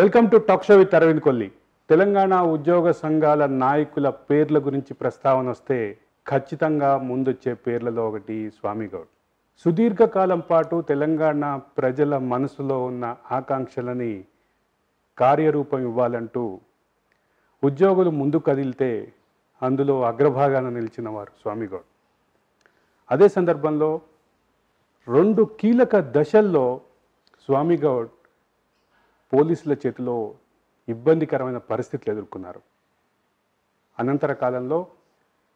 welcome to talk show with Aravind Kolli Telangana ఉద్యోగ సంఘాల నాయకుల పేర్ల గురించి ప్రస్తావన వస్తే ఖచ్చితంగా ముందొచ్చే పేర్లలో ఒకటి స్వామిగౌడ్ సుదీర్ఘకాలం పాటు తెలంగాణ ప్రజల మనసులో ఉన్న ఆకాంక్షలని కార్యరూపం ఇవ్వాలంటూ ఉద్యోగులు ముందు కదిలితే అందులో అగ్రభాగాన నిలిచిన వారు స్వామిగౌడ్ అదే సందర్భంలో రెండు కీలక దశల్లో స్వామిగౌడ్ పోలీసుల చేతిలో ఇబ్బందికరమైన పరిస్థితులు ఎదుర్కొన్నారు అనంతర కాలంలో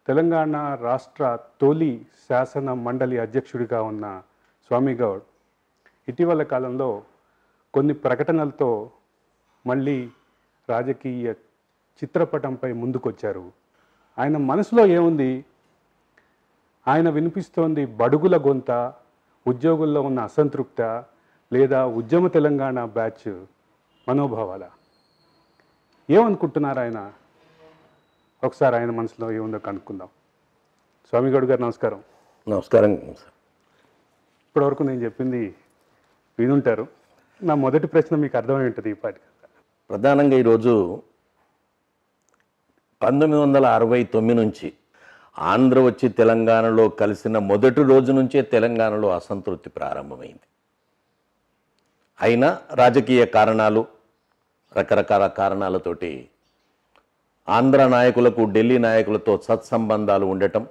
తెలంగాణ రాష్ట్ర తొలి శాసన మండలి అధ్యక్షుడిగా ఉన్న స్వామి గౌడ్ ఇటీవల కాలంలో కొన్ని ప్రకటనలతో మళ్ళీ రాజకీయ చిత్రపటంపై ముందుకొచ్చారు ఆయన మనసులో ఏముంది ఆయన వినిపిస్తోంది బడుగుల గొంత ఉద్యోగుల్లో ఉన్న అసంతృప్త లేదా ఉద్యమ తెలంగాణ బ్యాచ్ మనోభావాల ఏమనుకుంటున్నారు ఆయన ఒకసారి ఆయన మనసులో ఏముందో కనుక్కుందాం స్వామిగౌడ్ గారు నమస్కారం నమస్కారం సార్ ఇప్పటివరకు నేను చెప్పింది వినుంటారు నా మొదటి ప్రశ్న మీకు అర్థమై ఉంటుంది ఇప్పటికి ప్రధానంగా ఈరోజు పంతొమ్మిది వందల అరవై తొమ్మిది నుంచి ఆంధ్ర వచ్చి తెలంగాణలో కలిసిన మొదటి రోజు నుంచే తెలంగాణలో అసంతృప్తి ప్రారంభమైంది అయినా రాజకీయ కారణాలు రకరకాల కారణాలతోటి ఆంధ్ర నాయకులకు ఢిల్లీ నాయకులతో సత్సంబంధాలు ఉండటం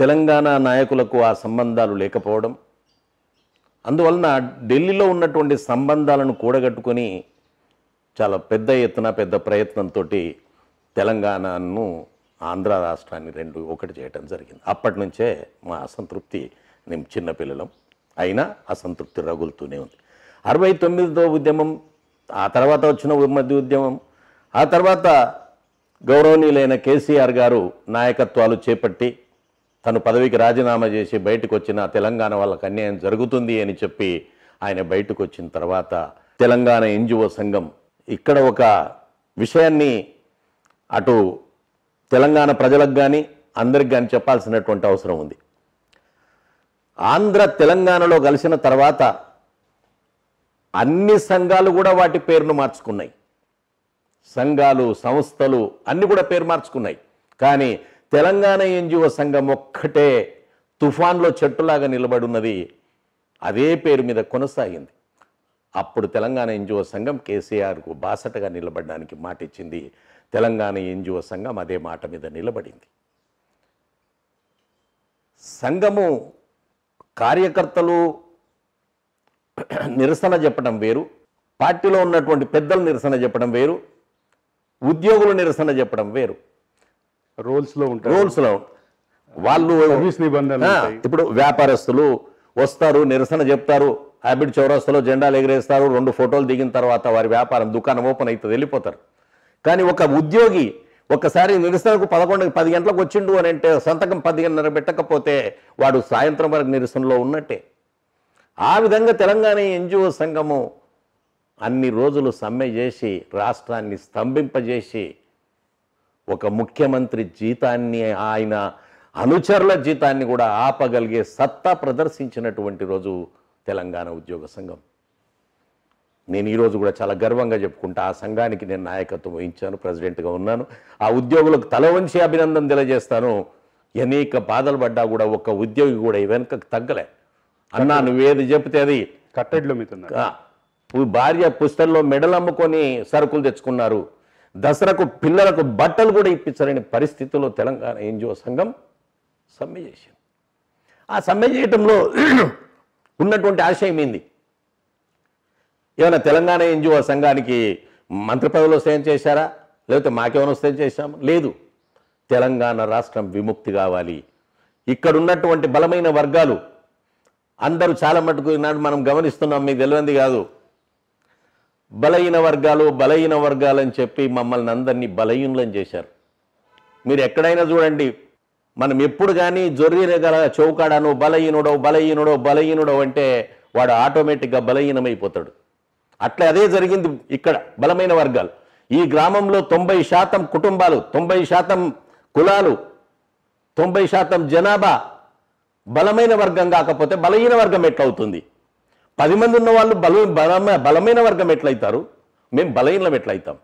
తెలంగాణ నాయకులకు ఆ సంబంధాలు లేకపోవడం అందువలన ఢిల్లీలో ఉన్నటువంటి సంబంధాలను కూడగట్టుకొని చాలా పెద్ద ఎత్తున పెద్ద ప్రయత్నంతో తెలంగాణను ఆంధ్ర రాష్ట్రాన్ని రెండు ఒకటి చేయటం జరిగింది అప్పటి నుంచే మా అసంతృప్తి మేము చిన్నపిల్లలం అయినా అసంతృప్తి రగులుతూనే ఉంది అరవై తొమ్మిదితో ఉద్యమం ఆ తర్వాత వచ్చిన ఉమ్మడి ఉద్యమం ఆ తర్వాత గౌరవనీయులైన కేసీఆర్ గారు నాయకత్వాలు చేపట్టి తను పదవికి రాజీనామా చేసి బయటకు వచ్చిన తెలంగాణ వాళ్ళకి అన్యాయం జరుగుతుంది అని చెప్పి ఆయన బయటకు వచ్చిన తర్వాత తెలంగాణ ఎన్జిఓ సంఘం ఇక్కడ ఒక విషయాన్ని అటు తెలంగాణ ప్రజలకు కానీ అందరికి కానీ చెప్పాల్సినటువంటి అవసరం ఉంది ఆంధ్ర తెలంగాణలో కలిసిన తర్వాత అన్ని సంఘాలు కూడా వాటి పేరును మార్చుకున్నాయి సంఘాలు సంస్థలు అన్నీ కూడా పేరు మార్చుకున్నాయి కానీ తెలంగాణ ఎన్జిఓ సంఘం ఒక్కటే తుఫాన్లో చెట్టులాగా నిలబడి ఉన్నది అదే పేరు మీద కొనసాగింది అప్పుడు తెలంగాణ ఎన్జిఓ సంఘం కేసీఆర్కు బాసటగా నిలబడడానికి మాట ఇచ్చింది తెలంగాణ ఎన్జిఓ సంఘం అదే మాట మీద నిలబడింది సంఘము కార్యకర్తలు నిరసన చెప్పడం వేరు పార్టీలో ఉన్నటువంటి పెద్దలు నిరసన చెప్పడం వేరు ఉద్యోగులు నిరసన చెప్పడం వేరు రోల్స్లో ఉంటారు రోల్స్లో వాళ్ళు ఇప్పుడు వ్యాపారస్తులు వస్తారు నిరసన చెప్తారు హ్యాబిట్ చౌరస్తలో జెండాలు ఎగిరేస్తారు రెండు ఫోటోలు దిగిన తర్వాత వారి వ్యాపారం దుకాణం ఓపెన్ అవుతుంది వెళ్ళిపోతారు కానీ ఒక ఉద్యోగి ఒకసారి నిరసనకు పదకొండు పది గంటలకు వచ్చిండు అని అంటే సంతకం పది గంటల పెట్టకపోతే వాడు సాయంత్రం వరకు నిరసనలో ఉన్నట్టే ఆ విధంగా తెలంగాణ ఎన్జిఓ సంఘము అన్ని రోజులు సమ్మె చేసి రాష్ట్రాన్ని స్తంభింపజేసి ఒక ముఖ్యమంత్రి జీతాన్ని ఆయన అనుచరుల జీతాన్ని కూడా ఆపగలిగే సత్తా ప్రదర్శించినటువంటి రోజు తెలంగాణ ఉద్యోగ సంఘం నేను ఈరోజు కూడా చాలా గర్వంగా చెప్పుకుంటా ఆ సంఘానికి నేను నాయకత్వం వహించాను ప్రెసిడెంట్గా ఉన్నాను ఆ ఉద్యోగులకు వంచి అభినందన తెలియజేస్తాను అనేక బాధలు పడ్డా కూడా ఒక ఉద్యోగి కూడా వెనుకకు తగ్గలే అన్నా నువ్వేది చెప్తే అది కట్టడిలో మీతున్నారు భార్య పుస్తల్లో మెడలు అమ్ముకొని సరుకులు తెచ్చుకున్నారు దసరాకు పిల్లలకు బట్టలు కూడా ఇప్పించలేని పరిస్థితుల్లో తెలంగాణ ఎన్జిఓ సంఘం సమ్మె చేసింది ఆ సమ్మె చేయటంలో ఉన్నటువంటి ఆశయం ఏంది ఏమైనా తెలంగాణ ఎన్జిఓ సంఘానికి మంత్రి పదవులు వస్తాయని చేశారా లేకపోతే మాకేమైనా వస్తాయని చేశాము లేదు తెలంగాణ రాష్ట్రం విముక్తి కావాలి ఇక్కడ ఉన్నటువంటి బలమైన వర్గాలు అందరూ చాలా మటుకు ఈనాడు మనం గమనిస్తున్నాం మీకు తెలియంది కాదు బలహీన వర్గాలు బలహీన వర్గాలని చెప్పి మమ్మల్ని అందరినీ బలహీనులను చేశారు మీరు ఎక్కడైనా చూడండి మనం ఎప్పుడు కానీ జొర్రీన గల చౌకాడను బలహీనుడో బలహీనుడో బలహీనుడో అంటే వాడు ఆటోమేటిక్గా బలహీనమైపోతాడు అట్లా అదే జరిగింది ఇక్కడ బలమైన వర్గాలు ఈ గ్రామంలో తొంభై శాతం కుటుంబాలు తొంభై శాతం కులాలు తొంభై శాతం జనాభా బలమైన వర్గం కాకపోతే బలహీన వర్గం ఎట్లవుతుంది పది మంది ఉన్న వాళ్ళు బల బలమైన వర్గం ఎట్లయితారు మేము బలహీనలం ఎట్లయితాం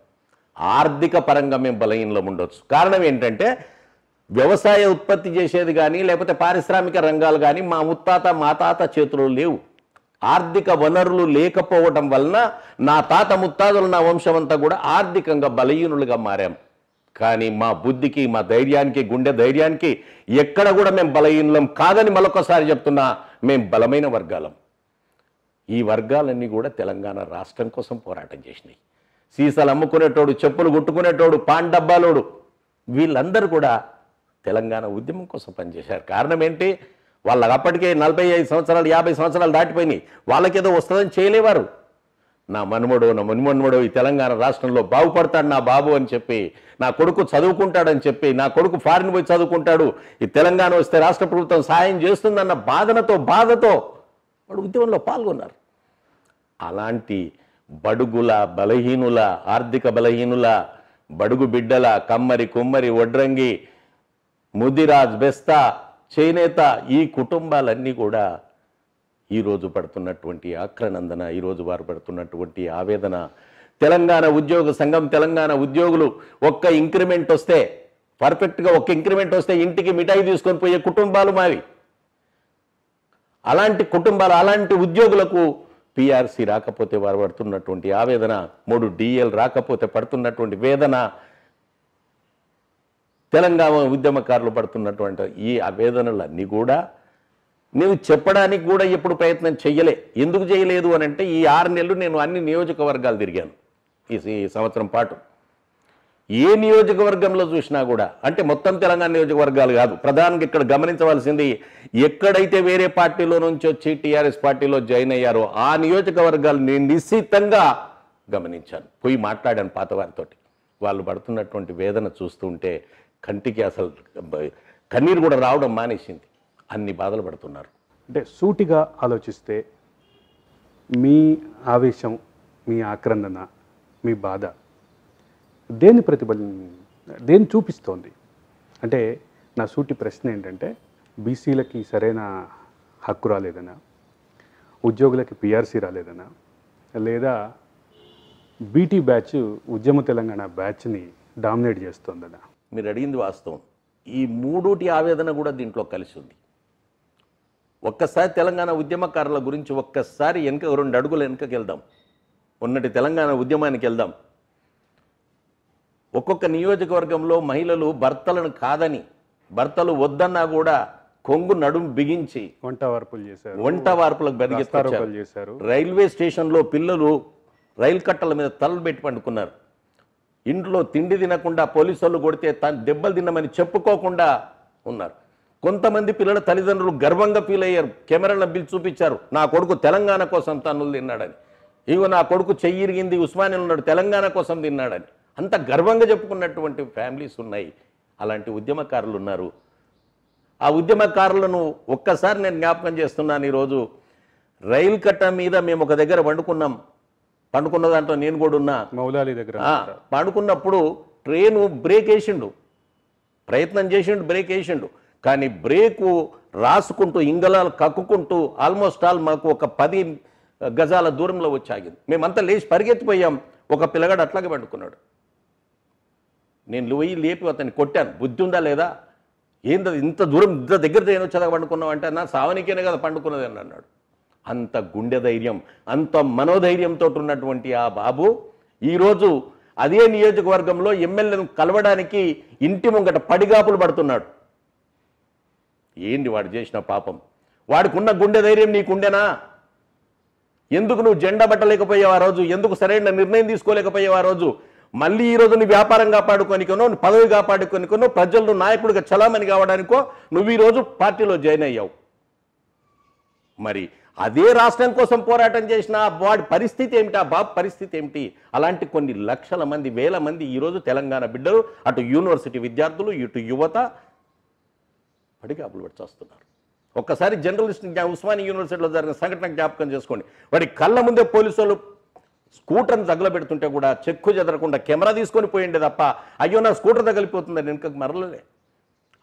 ఆర్థిక పరంగా మేము బలహీనలం ఉండొచ్చు కారణం ఏంటంటే వ్యవసాయ ఉత్పత్తి చేసేది కానీ లేకపోతే పారిశ్రామిక రంగాలు కానీ మా ముత్తాత మా తాత చేతులు లేవు ఆర్థిక వనరులు లేకపోవడం వలన నా తాత ముత్తాతలు నా వంశం అంతా కూడా ఆర్థికంగా బలహీనులుగా మారాం కానీ మా బుద్ధికి మా ధైర్యానికి గుండె ధైర్యానికి ఎక్కడ కూడా మేము బలహీనం కాదని మరొకసారి చెప్తున్నా మేము బలమైన వర్గాలం ఈ వర్గాలన్నీ కూడా తెలంగాణ రాష్ట్రం కోసం పోరాటం చేసినాయి సీసాలు అమ్ముకునేటోడు చెప్పులు కుట్టుకునేటోడు పాన్ డబ్బాలోడు వీళ్ళందరూ కూడా తెలంగాణ ఉద్యమం కోసం పనిచేశారు కారణం ఏంటి వాళ్ళకి అప్పటికే నలభై ఐదు సంవత్సరాలు యాభై సంవత్సరాలు దాటిపోయినాయి వాళ్ళకేదో వస్తుందని చేయలేవారు నా మనమడో నా మన్మన్మడో ఈ తెలంగాణ రాష్ట్రంలో బాగుపడతాడు నా బాబు అని చెప్పి నా కొడుకు చదువుకుంటాడని చెప్పి నా కొడుకు ఫారిన్ పోయి చదువుకుంటాడు ఈ తెలంగాణ వస్తే రాష్ట్ర ప్రభుత్వం సాయం చేస్తుందన్న బాధనతో బాధతో వాడు ఉద్యమంలో పాల్గొన్నారు అలాంటి బడుగుల బలహీనుల ఆర్థిక బలహీనుల బడుగు బిడ్డల కమ్మరి కుమ్మరి వడ్రంగి ముదిరాజ్ బెస్తా చేనేత ఈ కుటుంబాలన్నీ కూడా ఈరోజు పడుతున్నటువంటి ఆక్రనందన ఈరోజు వారు పడుతున్నటువంటి ఆవేదన తెలంగాణ ఉద్యోగ సంఘం తెలంగాణ ఉద్యోగులు ఒక్క ఇంక్రిమెంట్ వస్తే పర్ఫెక్ట్గా ఒక్క ఇంక్రిమెంట్ వస్తే ఇంటికి మిఠాయి తీసుకొని పోయే కుటుంబాలు మావి అలాంటి కుటుంబాలు అలాంటి ఉద్యోగులకు పిఆర్సీ రాకపోతే వారు పడుతున్నటువంటి ఆవేదన మూడు డిఎల్ రాకపోతే పడుతున్నటువంటి వేదన తెలంగాణ ఉద్యమకారులు పడుతున్నటువంటి ఈ ఆవేదనలన్నీ కూడా నువ్వు చెప్పడానికి కూడా ఎప్పుడు ప్రయత్నం చేయలే ఎందుకు చేయలేదు అని అంటే ఈ ఆరు నెలలు నేను అన్ని నియోజకవర్గాలు తిరిగాను ఈ సంవత్సరం పాటు ఏ నియోజకవర్గంలో చూసినా కూడా అంటే మొత్తం తెలంగాణ నియోజకవర్గాలు కాదు ప్రధానంగా ఇక్కడ గమనించవలసింది ఎక్కడైతే వేరే పార్టీలో నుంచి వచ్చి టీఆర్ఎస్ పార్టీలో జాయిన్ అయ్యారో ఆ నియోజకవర్గాలు నేను నిశ్చితంగా గమనించాను పోయి మాట్లాడాను పాత వాళ్ళు పడుతున్నటువంటి వేదన చూస్తుంటే కంటికి అసలు కన్నీరు కూడా రావడం మానేసింది అన్ని బాధలు పడుతున్నారు అంటే సూటిగా ఆలోచిస్తే మీ ఆవేశం మీ ఆక్రందన మీ బాధ దేని ప్రతిఫలం దేని చూపిస్తోంది అంటే నా సూటి ప్రశ్న ఏంటంటే బీసీలకి సరైన హక్కు రాలేదనా ఉద్యోగులకి పిఆర్సీ రాలేదనా లేదా బీటీ బ్యాచ్ ఉద్యమ తెలంగాణ బ్యాచ్ని డామినేట్ చేస్తుందనా మీరు అడిగింది వాస్తవం ఈ మూడోటి ఆవేదన కూడా దీంట్లో కలిసి ఉంది ఒక్కసారి తెలంగాణ ఉద్యమకారుల గురించి ఒక్కసారి వెనుక రెండు అడుగులు వెనుకకి వెళ్దాం ఉన్నటి తెలంగాణ ఉద్యమానికి వెళ్దాం ఒక్కొక్క నియోజకవర్గంలో మహిళలు భర్తలను కాదని భర్తలు వద్దన్నా కూడా కొంగు నడుం బిగించి వంట వార్పులు చేశారు వంట వార్పులకు బెదిగిస్తారు రైల్వే స్టేషన్లో పిల్లలు రైలు కట్టల మీద తలలు పెట్టి పండుకున్నారు ఇంట్లో తిండి తినకుండా పోలీసు వాళ్ళు కొడితే తాను దెబ్బలు తిన్నామని చెప్పుకోకుండా ఉన్నారు కొంతమంది పిల్లల తల్లిదండ్రులు గర్వంగా ఫీల్ అయ్యారు కెమెరాలను బిల్ చూపించారు నా కొడుకు తెలంగాణ కోసం తన్నులు తిన్నాడని ఇగో నా కొడుకు చెయ్యిరిగింది ఉస్మాని ఉన్నాడు తెలంగాణ కోసం తిన్నాడని అంత గర్వంగా చెప్పుకున్నటువంటి ఫ్యామిలీస్ ఉన్నాయి అలాంటి ఉద్యమకారులు ఉన్నారు ఆ ఉద్యమకారులను ఒక్కసారి నేను జ్ఞాపకం చేస్తున్నాను ఈరోజు రైలు కట్ట మీద మేము ఒక దగ్గర పండుకున్నాం పండుకున్న దాంట్లో నేను కూడా ఉన్నా మౌలాలి దగ్గర పండుకున్నప్పుడు ట్రైన్ బ్రేక్ వేసిండు ప్రయత్నం చేసిండు బ్రేక్ వేసిండు కానీ బ్రేకు రాసుకుంటూ ఇంగలాలు కక్కుకుంటూ ఆల్మోస్ట్ ఆల్ మాకు ఒక పది గజాల దూరంలో వచ్చి ఆగింది మేమంతా లేచి పరిగెత్తిపోయాం ఒక పిల్లగాడు అట్లాగే పండుకున్నాడు నేను లోయి లేపి అతన్ని కొట్టాను బుద్ధి ఉందా లేదా ఏందో ఇంత దూరం ఇంత దగ్గర నేను వచ్చేదా పండుకున్నావు అంటే నా సావనికేనే కదా పండుకున్నది అని అన్నాడు అంత గుండె ధైర్యం అంత మనోధైర్యంతో ఉన్నటువంటి ఆ బాబు ఈరోజు అదే నియోజకవర్గంలో ఎమ్మెల్యేను కలవడానికి ఇంటి ముంగట పడిగాపులు పడుతున్నాడు ఏంది వాడు చేసిన పాపం వాడికున్న గుండె ధైర్యం నీకుండేనా ఎందుకు నువ్వు జెండా పట్టలేకపోయావు ఆ రోజు ఎందుకు సరైన నిర్ణయం తీసుకోలేకపోయావు ఆ రోజు మళ్ళీ ఈ రోజు నీ వ్యాపారం కాపాడుకొనికనో పదవి కాపాడుకొనికోనో ప్రజలను నాయకుడిగా చలామణి కావడానికో నువ్వు ఈరోజు పార్టీలో జాయిన్ అయ్యావు మరి అదే రాష్ట్రం కోసం పోరాటం చేసిన వాడి పరిస్థితి ఏమిటి ఆ బాబు పరిస్థితి ఏమిటి అలాంటి కొన్ని లక్షల మంది వేల మంది ఈరోజు తెలంగాణ బిడ్డలు అటు యూనివర్సిటీ విద్యార్థులు ఇటు యువత పడిగాపులు పెట్టేస్తున్నారు ఒక్కసారి జర్నలిస్ట్ ఉస్మానియా యూనివర్సిటీలో జరిగిన సంఘటన జ్ఞాపకం చేసుకోండి వాడి కళ్ళ ముందే పోలీసు వాళ్ళు స్కూటర్ని తగలబెడుతుంటే కూడా చెక్కు చెదరకుండా కెమెరా తీసుకొని పోయిండే తప్ప అయ్యో నా స్కూటర్ తగిలిపోతుందని ఇంకా మరలలే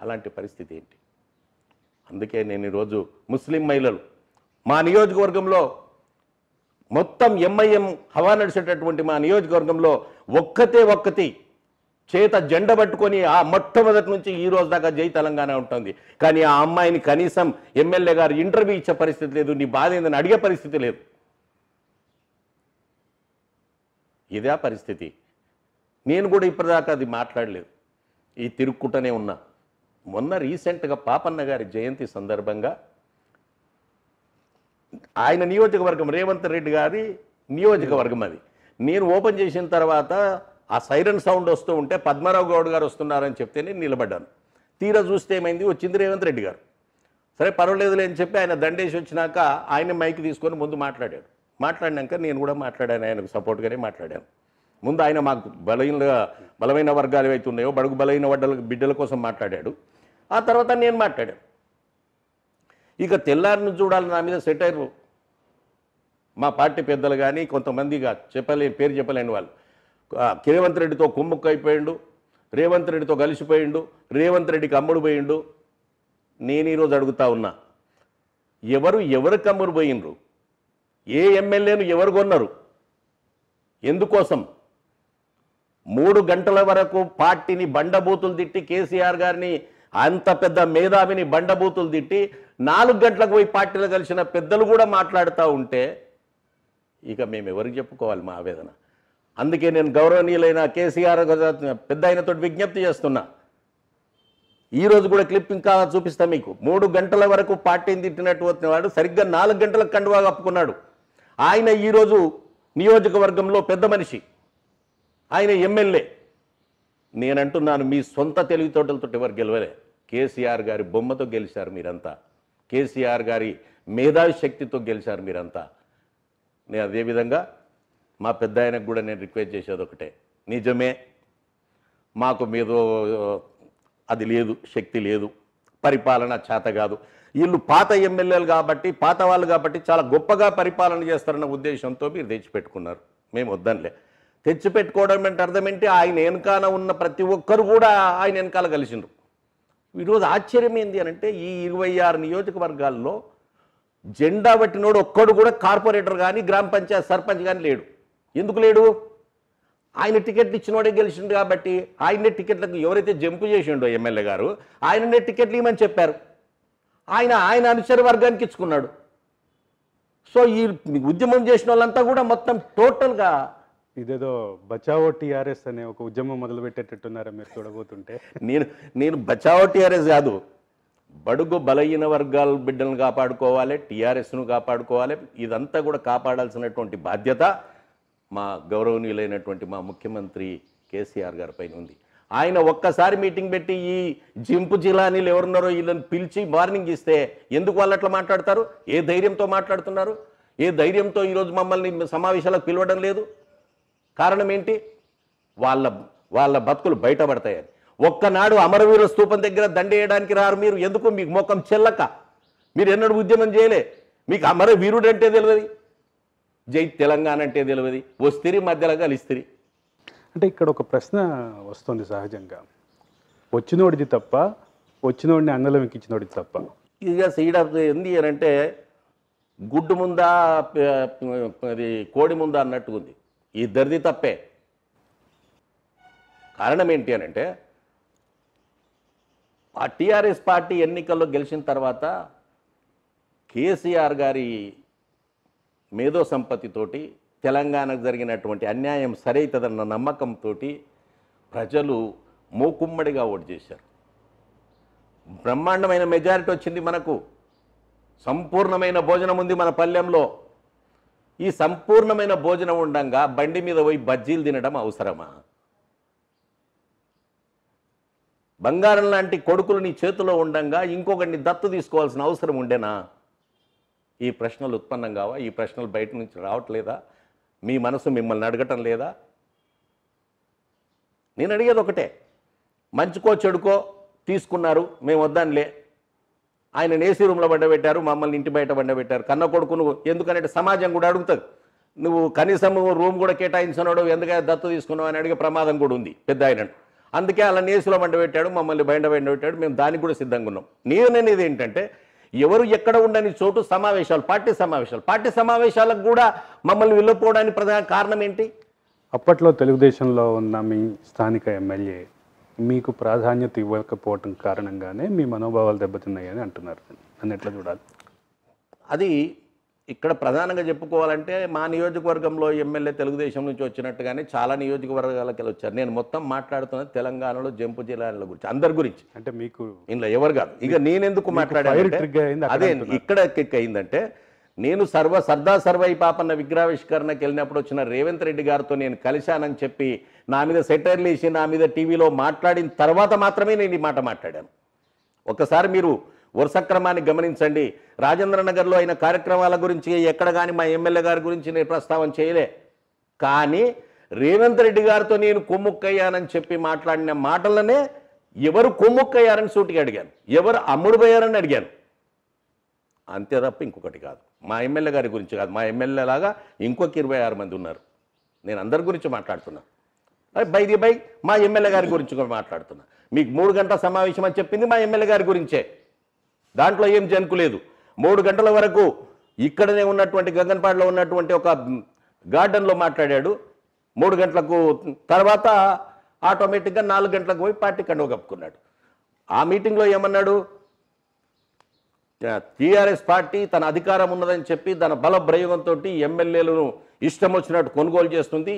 అలాంటి పరిస్థితి ఏంటి అందుకే నేను ఈరోజు ముస్లిం మహిళలు మా నియోజకవర్గంలో మొత్తం ఎంఐఎం హవా నడిచేటటువంటి మా నియోజకవర్గంలో ఒక్కతే ఒక్కతి చేత జెండ పట్టుకొని ఆ మొట్టమొదటి నుంచి ఈ రోజు దాకా జై తెలంగాణ ఉంటుంది కానీ ఆ అమ్మాయిని కనీసం ఎమ్మెల్యే గారు ఇంటర్వ్యూ ఇచ్చే పరిస్థితి లేదు నీ బాధ ఏందని అడిగే పరిస్థితి లేదు ఇదే పరిస్థితి నేను కూడా ఇప్పటిదాకా అది మాట్లాడలేదు ఈ తిరుక్కుంటనే ఉన్నా మొన్న రీసెంట్గా పాపన్న గారి జయంతి సందర్భంగా ఆయన నియోజకవర్గం రేవంత్ రెడ్డి గారి నియోజకవర్గం అది నేను ఓపెన్ చేసిన తర్వాత ఆ సైరన్ సౌండ్ వస్తూ ఉంటే పద్మారావు గౌడ్ గారు వస్తున్నారని చెప్తే నేను నిలబడ్డాను తీరా చూస్తే ఏమైంది వచ్చింది రేవంత్ రెడ్డి గారు సరే పర్వాలేదు అని చెప్పి ఆయన దండేసి వచ్చినాక ఆయన మైక్ తీసుకొని ముందు మాట్లాడాడు మాట్లాడినాక నేను కూడా మాట్లాడాను ఆయనకు సపోర్ట్గానే మాట్లాడాను ముందు ఆయన మాకు బలహీన బలమైన వర్గాలు ఏవైతే ఉన్నాయో బడుగు బలహీన వడ్డల బిడ్డల కోసం మాట్లాడాడు ఆ తర్వాత నేను మాట్లాడాను ఇక తెల్లారిని చూడాలి నా మీద సెటైర్ మా పార్టీ పెద్దలు కానీ కొంతమంది చెప్పలేని పేరు చెప్పలేని వాళ్ళు కేవంత్ రెడ్డితో కుమ్ముక్కైపోయిండు రేవంత్ రెడ్డితో కలిసిపోయిండు రేవంత్ రెడ్డికి అమ్ముడు పోయిండు నేను ఈరోజు అడుగుతా ఉన్నా ఎవరు ఎవరికి అమ్ముడు పోయినరు ఏ ఎమ్మెల్యేను ఎవరు కొన్నారు ఎందుకోసం మూడు గంటల వరకు పార్టీని బండబూతులు తిట్టి కేసీఆర్ గారిని అంత పెద్ద మేధావిని బండబూతులు తిట్టి నాలుగు గంటలకు పోయి పార్టీలో కలిసిన పెద్దలు కూడా మాట్లాడుతూ ఉంటే ఇక మేము ఎవరికి చెప్పుకోవాలి మా ఆవేదన అందుకే నేను గౌరవనీయులైన కేసీఆర్ పెద్ద అయినతో విజ్ఞప్తి చేస్తున్నా ఈరోజు కూడా క్లిప్ ఇంకా చూపిస్తా మీకు మూడు గంటల వరకు పార్టీని తిట్టినట్టు వాడు సరిగ్గా నాలుగు గంటలకు కండువా కప్పుకున్నాడు ఆయన ఈరోజు నియోజకవర్గంలో పెద్ద మనిషి ఆయన ఎమ్మెల్యే నేనంటున్నాను మీ సొంత తెలివితోటలతో ఎవరు గెలవలే కేసీఆర్ గారి బొమ్మతో గెలిచారు మీరంతా కేసీఆర్ గారి మేధావి శక్తితో గెలిచారు మీరంతా నేను అదేవిధంగా మా పెద్ద ఆయనకు కూడా నేను రిక్వెస్ట్ చేసేది ఒకటే నిజమే మాకు మీద అది లేదు శక్తి లేదు పరిపాలన చేత కాదు వీళ్ళు పాత ఎమ్మెల్యేలు కాబట్టి పాత వాళ్ళు కాబట్టి చాలా గొప్పగా పరిపాలన చేస్తారన్న ఉద్దేశంతో మీరు తెచ్చిపెట్టుకున్నారు మేము వద్దనిలే తెచ్చిపెట్టుకోవడం అంటే అర్థం ఏంటి ఆయన వెనకాల ఉన్న ప్రతి ఒక్కరు కూడా ఆయన వెనకాల కలిసిండ్రు ఈరోజు ఆశ్చర్యం ఏంటి అని అంటే ఈ ఇరవై ఆరు నియోజకవర్గాల్లో జెండా పట్టినోడు ఒక్కడు కూడా కార్పొరేటర్ కానీ గ్రామ పంచాయత్ సర్పంచ్ కానీ లేడు ఎందుకు లేడు ఆయన టికెట్లు ఇచ్చినోడే గెలిచిండు కాబట్టి ఆయనే టికెట్లకు ఎవరైతే జంపు చేసిండో ఎమ్మెల్యే గారు ఆయననే టికెట్లు ఇవ్వమని చెప్పారు ఆయన ఆయన అనుచరి వర్గానికి ఇచ్చుకున్నాడు సో ఈ ఉద్యమం చేసిన వాళ్ళంతా కూడా మొత్తం టోటల్గా ఇదేదో బచావో టీఆర్ఎస్ అనే ఒక ఉద్యమం మొదలు పెట్టేటట్టున్నారా మీరు చూడబోతుంటే నేను నేను బచావో టీఆర్ఎస్ కాదు బడుగు బలహీన వర్గాల బిడ్డలను కాపాడుకోవాలి టీఆర్ఎస్ను కాపాడుకోవాలి ఇదంతా కూడా కాపాడాల్సినటువంటి బాధ్యత మా గౌరవనీయులైనటువంటి మా ముఖ్యమంత్రి కేసీఆర్ గారి పైన ఉంది ఆయన ఒక్కసారి మీటింగ్ పెట్టి ఈ జింపు జిలానీలు ఎవరున్నారో వీళ్ళని పిలిచి వార్నింగ్ ఇస్తే ఎందుకు వాళ్ళట్లా మాట్లాడతారు ఏ ధైర్యంతో మాట్లాడుతున్నారు ఏ ధైర్యంతో ఈరోజు మమ్మల్ని సమావేశాలకు పిలవడం లేదు కారణం ఏంటి వాళ్ళ వాళ్ళ బతుకులు బయటపడతాయని ఒక్కనాడు అమరవీర స్థూపం దగ్గర దండేయడానికి రారు మీరు ఎందుకు మీకు ముఖం చెల్లక మీరు ఎన్నడూ ఉద్యమం చేయలే మీకు అమరవీరుడు అంటే తెలియదు జై తెలంగాణ అంటే తెలియదు వస్తిరి మధ్యలో స్త్రీ అంటే ఇక్కడ ఒక ప్రశ్న వస్తుంది సహజంగా వచ్చినోడిది తప్ప వచ్చినోడిని అన్నలం ఎక్కించినోడిది తప్ప ఇక సీడ ఏంది అని అంటే గుడ్డు ముందా అది కోడి ముందా అన్నట్టుకుంది ఇద్దరిది తప్పే కారణం ఏంటి అని అంటే ఆ టీఆర్ఎస్ పార్టీ ఎన్నికల్లో గెలిచిన తర్వాత కేసీఆర్ గారి మేధో సంపత్తితోటి తెలంగాణకు జరిగినటువంటి అన్యాయం సరైతదన్న నమ్మకంతో ప్రజలు మోకుమ్మడిగా ఓటు చేశారు బ్రహ్మాండమైన మెజారిటీ వచ్చింది మనకు సంపూర్ణమైన భోజనం ఉంది మన పల్లెంలో ఈ సంపూర్ణమైన భోజనం ఉండగా బండి మీద పోయి బజ్జీలు తినడం అవసరమా బంగారం లాంటి కొడుకులు నీ చేతిలో ఉండగా ఇంకొకరిని దత్తు తీసుకోవాల్సిన అవసరం ఉండేనా ఈ ప్రశ్నలు ఉత్పన్నం కావా ఈ ప్రశ్నలు బయట నుంచి రావట్లేదా మీ మనసు మిమ్మల్ని అడగటం లేదా నేను అడిగేది ఒకటే మంచుకో చెడుకో తీసుకున్నారు మేము వద్దానిలే ఆయన ఏసీ రూమ్లో పెట్టారు మమ్మల్ని ఇంటి బయట బండబెట్టారు కన్న కొడుకు నువ్వు ఎందుకంటే సమాజం కూడా అడుగుతుంది నువ్వు కనీసం రూమ్ కూడా కేటాయించినాడు ఎందుకంటే దత్తు తీసుకున్నావు అని అడిగే ప్రమాదం కూడా ఉంది పెద్ద ఆయన అందుకే అలా నేసులో మండబెట్టాడు మమ్మల్ని బయట పెట్టాడు మేము దానికి కూడా సిద్ధంగా ఉన్నాం నేననేది ఏంటంటే ఎవరు ఎక్కడ ఉండని చోటు సమావేశాలు పార్టీ సమావేశాలు పార్టీ సమావేశాలకు కూడా మమ్మల్ని వెళ్ళిపోవడానికి ప్రధాన కారణం ఏంటి అప్పట్లో తెలుగుదేశంలో ఉన్న మీ స్థానిక ఎమ్మెల్యే మీకు ప్రాధాన్యత ఇవ్వకపోవటం కారణంగానే మీ మనోభావాలు దెబ్బతిన్నాయని అంటున్నారు నన్ను ఎట్లా చూడాలి అది ఇక్కడ ప్రధానంగా చెప్పుకోవాలంటే మా నియోజకవర్గంలో ఎమ్మెల్యే తెలుగుదేశం నుంచి వచ్చినట్టుగానే చాలా నియోజకవర్గాలకి వచ్చారు నేను మొత్తం మాట్లాడుతున్నది తెలంగాణలో జంపు జిల్లాల గురించి అందరి గురించి అంటే మీకు ఇందులో ఎవరు కాదు ఇక ఎందుకు మాట్లాడాను అదే ఇక్కడ కిక్ అయిందంటే నేను సర్వ సర్దా సర్వై పాపన్న విగ్రహావిష్కరణకి వెళ్ళినప్పుడు వచ్చిన రేవంత్ రెడ్డి గారితో నేను కలిశానని చెప్పి నా మీద సెటైర్లు వేసి నా మీద టీవీలో మాట్లాడిన తర్వాత మాత్రమే నేను ఈ మాట మాట్లాడాను ఒకసారి మీరు వరుస క్రమాన్ని గమనించండి రాజేంద్రనగర్లో అయిన కార్యక్రమాల గురించి ఎక్కడ కానీ మా ఎమ్మెల్యే గారి గురించి నేను ప్రస్తావన చేయలే కానీ రేవంత్ రెడ్డి గారితో నేను కొమ్ముక్కయ్యానని చెప్పి మాట్లాడిన మాటలనే ఎవరు కొమ్ముక్కయ్యారని సూటికి అడిగాను ఎవరు అమ్ముడుపోయారని అడిగాను అంతే తప్ప ఇంకొకటి కాదు మా ఎమ్మెల్యే గారి గురించి కాదు మా ఎమ్మెల్యే లాగా ఇంకొక ఇరవై ఆరు మంది ఉన్నారు నేను అందరి గురించి మాట్లాడుతున్నాను అరే ది బై మా ఎమ్మెల్యే గారి గురించి కూడా మాట్లాడుతున్నా మీకు మూడు గంటల సమావేశం అని చెప్పింది మా ఎమ్మెల్యే గారి గురించే దాంట్లో ఏం జంకు లేదు మూడు గంటల వరకు ఇక్కడనే ఉన్నటువంటి గంగన్పాడులో ఉన్నటువంటి ఒక గార్డెన్లో మాట్లాడాడు మూడు గంటలకు తర్వాత ఆటోమేటిక్గా నాలుగు గంటలకు పోయి పార్టీ కండువ కప్పుకున్నాడు ఆ మీటింగ్లో ఏమన్నాడు టీఆర్ఎస్ పార్టీ తన అధికారం ఉన్నదని చెప్పి తన బల ప్రయోగంతో ఎమ్మెల్యేలను ఇష్టం వచ్చినట్టు కొనుగోలు చేస్తుంది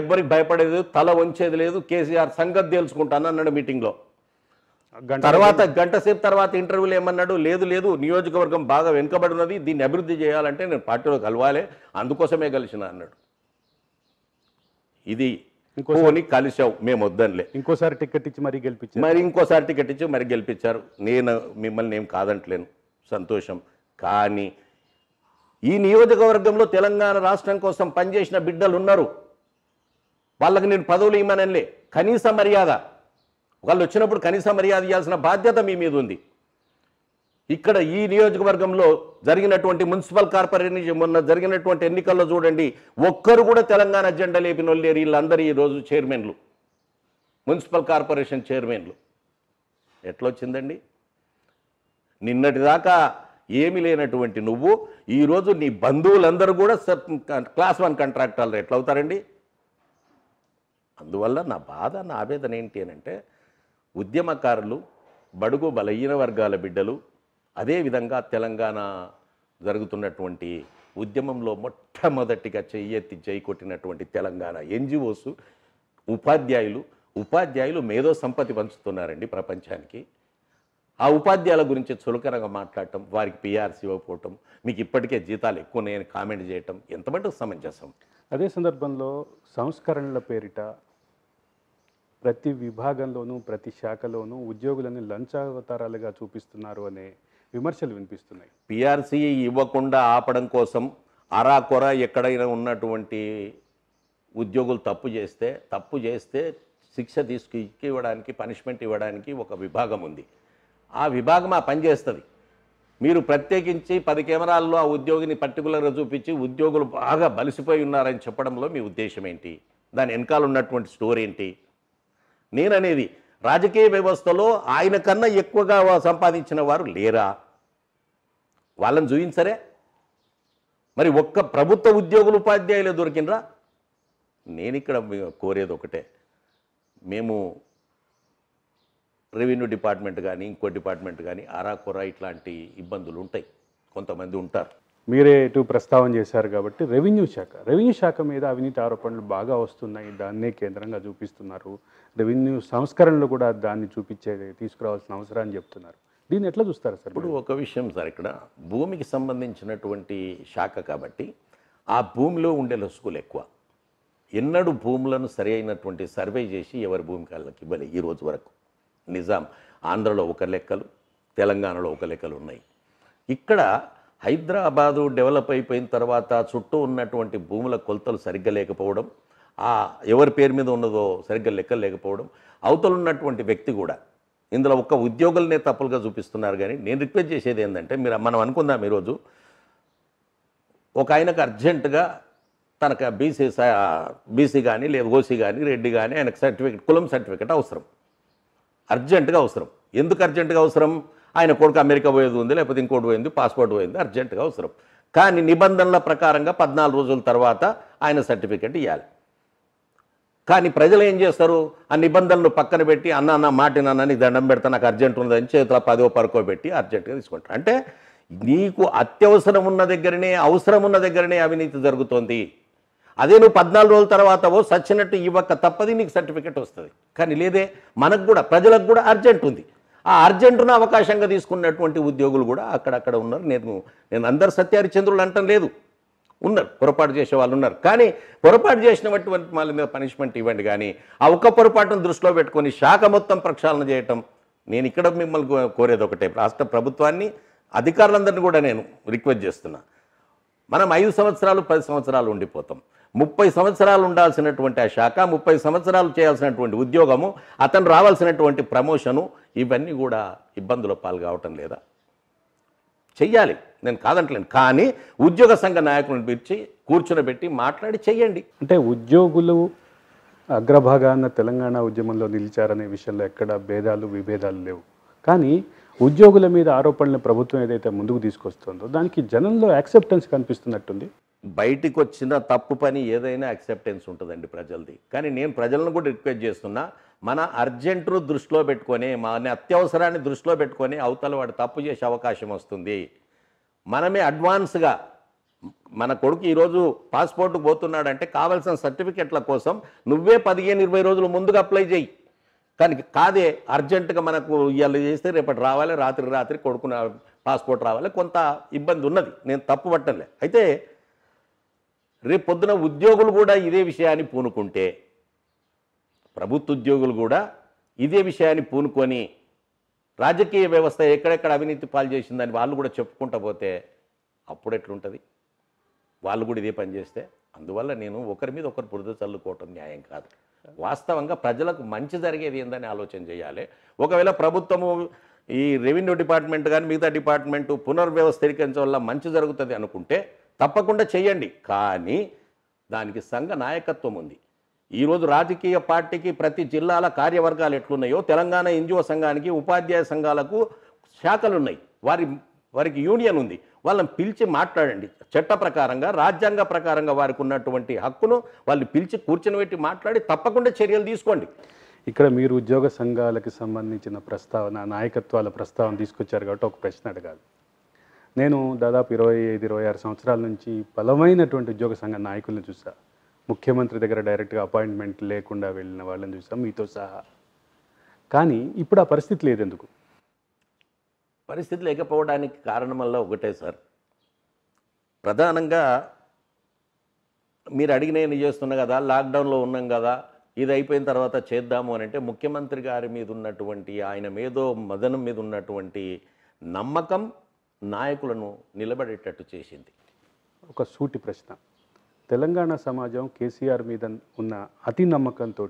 ఎవ్వరికి భయపడేది తల వంచేది లేదు కేసీఆర్ సంగతి తేల్చుకుంటాను అన్నాడు మీటింగ్లో తర్వాత గంట సేపు తర్వాత ఇంటర్వ్యూలు ఏమన్నాడు లేదు లేదు నియోజకవర్గం బాగా వెనుకబడి ఉన్నది దీన్ని అభివృద్ధి చేయాలంటే నేను పార్టీలో కలవాలి అందుకోసమే కలిసిన అన్నాడు ఇది ఇంకోని కలిసావు మేము వద్దనిలే ఇంకోసారి టికెట్ ఇచ్చి మరీ గెలిపించి మరి ఇంకోసారి టికెట్ ఇచ్చి మరి గెలిపించారు నేను మిమ్మల్ని ఏం కాదంటలేను సంతోషం కానీ ఈ నియోజకవర్గంలో తెలంగాణ రాష్ట్రం కోసం పనిచేసిన బిడ్డలు ఉన్నారు వాళ్ళకి నేను పదవులు ఇవ్వనలే కనీస మర్యాద వాళ్ళు వచ్చినప్పుడు కనీస మర్యాద ఇవ్వాల్సిన బాధ్యత మీ మీద ఉంది ఇక్కడ ఈ నియోజకవర్గంలో జరిగినటువంటి మున్సిపల్ కార్పొరేషన్ మొన్న జరిగినటువంటి ఎన్నికల్లో చూడండి ఒక్కరు కూడా తెలంగాణ జెండా లేపిన వాళ్ళు వీళ్ళందరూ ఈరోజు చైర్మన్లు మున్సిపల్ కార్పొరేషన్ చైర్మన్లు ఎట్లొచ్చిందండి నిన్నటిదాకా ఏమి లేనటువంటి నువ్వు ఈరోజు నీ బంధువులందరూ కూడా క్లాస్ వన్ కాంట్రాక్టర్లు ఎట్లవుతారండి అందువల్ల నా బాధ నా ఆవేదన ఏంటి అని అంటే ఉద్యమకారులు బడుగు బలహీన వర్గాల బిడ్డలు అదేవిధంగా తెలంగాణ జరుగుతున్నటువంటి ఉద్యమంలో మొట్టమొదటిగా చెయ్యెత్తి చేయి కొట్టినటువంటి తెలంగాణ ఎన్జిఓస్ ఉపాధ్యాయులు ఉపాధ్యాయులు మేధో సంపత్తి పంచుతున్నారండి ప్రపంచానికి ఆ ఉపాధ్యాయుల గురించి చులకనగా మాట్లాడటం వారికి పిఆర్సీ ఇవ్వకపోవటం మీకు ఇప్పటికే జీతాలు ఎక్కువ నేను కామెంట్ చేయటం ఎంతమంటే సమంజసం అదే సందర్భంలో సంస్కరణల పేరిట ప్రతి విభాగంలోనూ ప్రతి శాఖలోనూ ఉద్యోగులని లంచావతారాలుగా చూపిస్తున్నారు అనే విమర్శలు వినిపిస్తున్నాయి పిఆర్సీ ఇవ్వకుండా ఆపడం కోసం అరాకొర ఎక్కడైనా ఉన్నటువంటి ఉద్యోగులు తప్పు చేస్తే తప్పు చేస్తే శిక్ష తీసుకు ఇవ్వడానికి పనిష్మెంట్ ఇవ్వడానికి ఒక విభాగం ఉంది ఆ విభాగం ఆ పనిచేస్తుంది మీరు ప్రత్యేకించి పది కెమెరాల్లో ఆ ఉద్యోగిని పర్టికులర్గా చూపించి ఉద్యోగులు బాగా బలిసిపోయి ఉన్నారని చెప్పడంలో మీ ఉద్దేశం ఏంటి దాని వెనకాల ఉన్నటువంటి స్టోరీ ఏంటి నేననేది రాజకీయ వ్యవస్థలో ఆయన కన్నా ఎక్కువగా సంపాదించిన వారు లేరా వాళ్ళని చూపించరే మరి ఒక్క ప్రభుత్వ ఉద్యోగులు ఉపాధ్యాయులే దొరికినరా నేను ఇక్కడ కోరేది ఒకటే మేము రెవెన్యూ డిపార్ట్మెంట్ కానీ ఇంకో డిపార్ట్మెంట్ కానీ అరాకొర ఇట్లాంటి ఇబ్బందులు ఉంటాయి కొంతమంది ఉంటారు మీరే ఇటు ప్రస్తావన చేశారు కాబట్టి రెవెన్యూ శాఖ రెవెన్యూ శాఖ మీద అవినీతి ఆరోపణలు బాగా వస్తున్నాయి దాన్నే కేంద్రంగా చూపిస్తున్నారు రెవెన్యూ సంస్కరణలు కూడా దాన్ని చూపించే తీసుకురావాల్సిన అవసరాన్ని చెప్తున్నారు దీన్ని ఎట్లా చూస్తారు సార్ ఇప్పుడు ఒక విషయం సార్ ఇక్కడ భూమికి సంబంధించినటువంటి శాఖ కాబట్టి ఆ భూమిలో ఉండే లొసుగులు ఎక్కువ ఎన్నడూ భూములను సరి అయినటువంటి సర్వే చేసి ఎవరి భూమి వాళ్ళకి ఇవ్వలే ఈ రోజు వరకు నిజాం ఆంధ్రలో ఒక లెక్కలు తెలంగాణలో ఒక లెక్కలు ఉన్నాయి ఇక్కడ హైదరాబాదు డెవలప్ అయిపోయిన తర్వాత చుట్టూ ఉన్నటువంటి భూముల కొలతలు సరిగ్గా లేకపోవడం ఆ ఎవరి పేరు మీద ఉన్నదో సరిగ్గా లెక్క లేకపోవడం అవతలు ఉన్నటువంటి వ్యక్తి కూడా ఇందులో ఒక్క ఉద్యోగులనే తప్పులుగా చూపిస్తున్నారు కానీ నేను రిక్వెస్ట్ చేసేది ఏంటంటే మీరు మనం అనుకుందాం ఈరోజు ఒక ఆయనకు అర్జెంటుగా తనకు బీసీ బీసీ కానీ లేదు ఓసీ కానీ రెడ్డి కానీ ఆయనకు సర్టిఫికేట్ కులం సర్టిఫికేట్ అవసరం అర్జెంటుగా అవసరం ఎందుకు అర్జెంటుగా అవసరం ఆయన కొడుకు అమెరికా పోయేది ఉంది లేకపోతే ఇంకోటి పోయింది పాస్పోర్ట్ పోయింది అర్జెంటుగా అవసరం కానీ నిబంధనల ప్రకారంగా పద్నాలుగు రోజుల తర్వాత ఆయన సర్టిఫికెట్ ఇవ్వాలి కానీ ప్రజలు ఏం చేస్తారు ఆ నిబంధనలు పక్కన పెట్టి అన్న అన్న మాటి నాన్నని దండం పెడతా నాకు అర్జెంట్ ఉందని చేతిలో పదో పరకో పెట్టి అర్జెంటుగా తీసుకుంటారు అంటే నీకు అత్యవసరం ఉన్న దగ్గరనే అవసరం ఉన్న దగ్గరనే అవినీతి జరుగుతోంది అదే నువ్వు పద్నాలుగు రోజుల తర్వాత ఓ సచ్చినట్టు ఇవ్వక తప్పది నీకు సర్టిఫికెట్ వస్తుంది కానీ లేదే మనకు కూడా ప్రజలకు కూడా అర్జెంట్ ఉంది ఆ అర్జెంటును అవకాశంగా తీసుకున్నటువంటి ఉద్యోగులు కూడా అక్కడక్కడ ఉన్నారు నేను నేను అందరు సత్యహరిచంద్రులు అంటం లేదు ఉన్నారు పొరపాటు చేసే వాళ్ళు ఉన్నారు కానీ పొరపాటు చేసినటువంటి వాళ్ళ మీద పనిష్మెంట్ ఇవ్వండి కానీ ఆ ఒక్క పొరపాటును దృష్టిలో పెట్టుకొని శాఖ మొత్తం ప్రక్షాళన చేయటం నేను ఇక్కడ మిమ్మల్ని కోరేది ఒకటే రాష్ట్ర ప్రభుత్వాన్ని అధికారులందరినీ కూడా నేను రిక్వెస్ట్ చేస్తున్నా మనం ఐదు సంవత్సరాలు పది సంవత్సరాలు ఉండిపోతాం ముప్పై సంవత్సరాలు ఉండాల్సినటువంటి ఆ శాఖ ముప్పై సంవత్సరాలు చేయాల్సినటువంటి ఉద్యోగము అతను రావాల్సినటువంటి ప్రమోషను ఇవన్నీ కూడా ఇబ్బందుల పాలు కావటం లేదా చెయ్యాలి నేను కాదంటలేను కానీ ఉద్యోగ సంఘ నాయకులను పిలిచి కూర్చునబెట్టి మాట్లాడి చెయ్యండి అంటే ఉద్యోగులు అగ్రభాగాన తెలంగాణ ఉద్యమంలో నిలిచారనే విషయంలో ఎక్కడ భేదాలు విభేదాలు లేవు కానీ ఉద్యోగుల మీద ఆరోపణలు ప్రభుత్వం ఏదైతే ముందుకు తీసుకొస్తుందో దానికి జనంలో యాక్సెప్టెన్స్ కనిపిస్తున్నట్టుంది బయటికి వచ్చిన తప్పు పని ఏదైనా యాక్సెప్టెన్స్ ఉంటుందండి ప్రజలది కానీ నేను ప్రజలను కూడా రిక్వెస్ట్ చేస్తున్నా మన అర్జెంటును దృష్టిలో పెట్టుకొని మన అత్యవసరాన్ని దృష్టిలో పెట్టుకొని అవతల వాడు తప్పు చేసే అవకాశం వస్తుంది మనమే అడ్వాన్స్గా మన కొడుకు ఈరోజు పాస్పోర్ట్కి పోతున్నాడంటే కావాల్సిన సర్టిఫికెట్ల కోసం నువ్వే పదిహేను ఇరవై రోజులు ముందుగా అప్లై చేయి కానీ కాదే అర్జెంటుగా మనకు ఇవాళ చేస్తే రేపటి రావాలి రాత్రి రాత్రి కొడుకున పాస్పోర్ట్ రావాలి కొంత ఇబ్బంది ఉన్నది నేను తప్పు పట్టలే అయితే రేపు పొద్దున ఉద్యోగులు కూడా ఇదే విషయాన్ని పూనుకుంటే ప్రభుత్వ ఉద్యోగులు కూడా ఇదే విషయాన్ని పూనుకొని రాజకీయ వ్యవస్థ ఎక్కడెక్కడ అవినీతి పాలు చేసిందని వాళ్ళు కూడా చెప్పుకుంటా పోతే అప్పుడు ఎట్లుంటుంది వాళ్ళు కూడా ఇదే పనిచేస్తే అందువల్ల నేను ఒకరి మీద ఒకరు బురద చల్లుకోవటం న్యాయం కాదు వాస్తవంగా ప్రజలకు మంచి జరిగేది ఏందని ఆలోచన చేయాలి ఒకవేళ ప్రభుత్వము ఈ రెవెన్యూ డిపార్ట్మెంట్ కానీ మిగతా డిపార్ట్మెంటు పునర్వ్యవస్థీకరించడం వల్ల మంచి జరుగుతుంది అనుకుంటే తప్పకుండా చేయండి కానీ దానికి సంఘ నాయకత్వం ఉంది ఈరోజు రాజకీయ పార్టీకి ప్రతి జిల్లాల కార్యవర్గాలు ఎట్లున్నాయో తెలంగాణ ఎన్జిఓ సంఘానికి ఉపాధ్యాయ సంఘాలకు శాఖలు ఉన్నాయి వారి వారికి యూనియన్ ఉంది వాళ్ళని పిలిచి మాట్లాడండి చట్ట ప్రకారంగా రాజ్యాంగ ప్రకారంగా వారికి ఉన్నటువంటి హక్కును వాళ్ళు పిలిచి కూర్చొని పెట్టి మాట్లాడి తప్పకుండా చర్యలు తీసుకోండి ఇక్కడ మీరు ఉద్యోగ సంఘాలకు సంబంధించిన ప్రస్తావన నాయకత్వాల ప్రస్తావన తీసుకొచ్చారు కాబట్టి ఒక ప్రశ్న అడగాలి నేను దాదాపు ఇరవై ఐదు ఇరవై ఆరు సంవత్సరాల నుంచి బలమైనటువంటి ఉద్యోగ సంఘ నాయకులను చూసా ముఖ్యమంత్రి దగ్గర డైరెక్ట్గా అపాయింట్మెంట్ లేకుండా వెళ్ళిన వాళ్ళని చూసాం మీతో సహా కానీ ఇప్పుడు ఆ పరిస్థితి లేదెందుకు పరిస్థితి లేకపోవడానికి కారణమల్లా ఒకటే సార్ ప్రధానంగా మీరు అడిగిన చేస్తున్నా కదా లాక్డౌన్లో ఉన్నాం కదా ఇది అయిపోయిన తర్వాత చేద్దాము అని అంటే ముఖ్యమంత్రి గారి మీద ఉన్నటువంటి ఆయన మీదో మదనం మీద ఉన్నటువంటి నమ్మకం నాయకులను నిలబడేటట్టు చేసింది ఒక సూటి ప్రశ్న తెలంగాణ సమాజం కేసీఆర్ మీద ఉన్న అతి నమ్మకంతో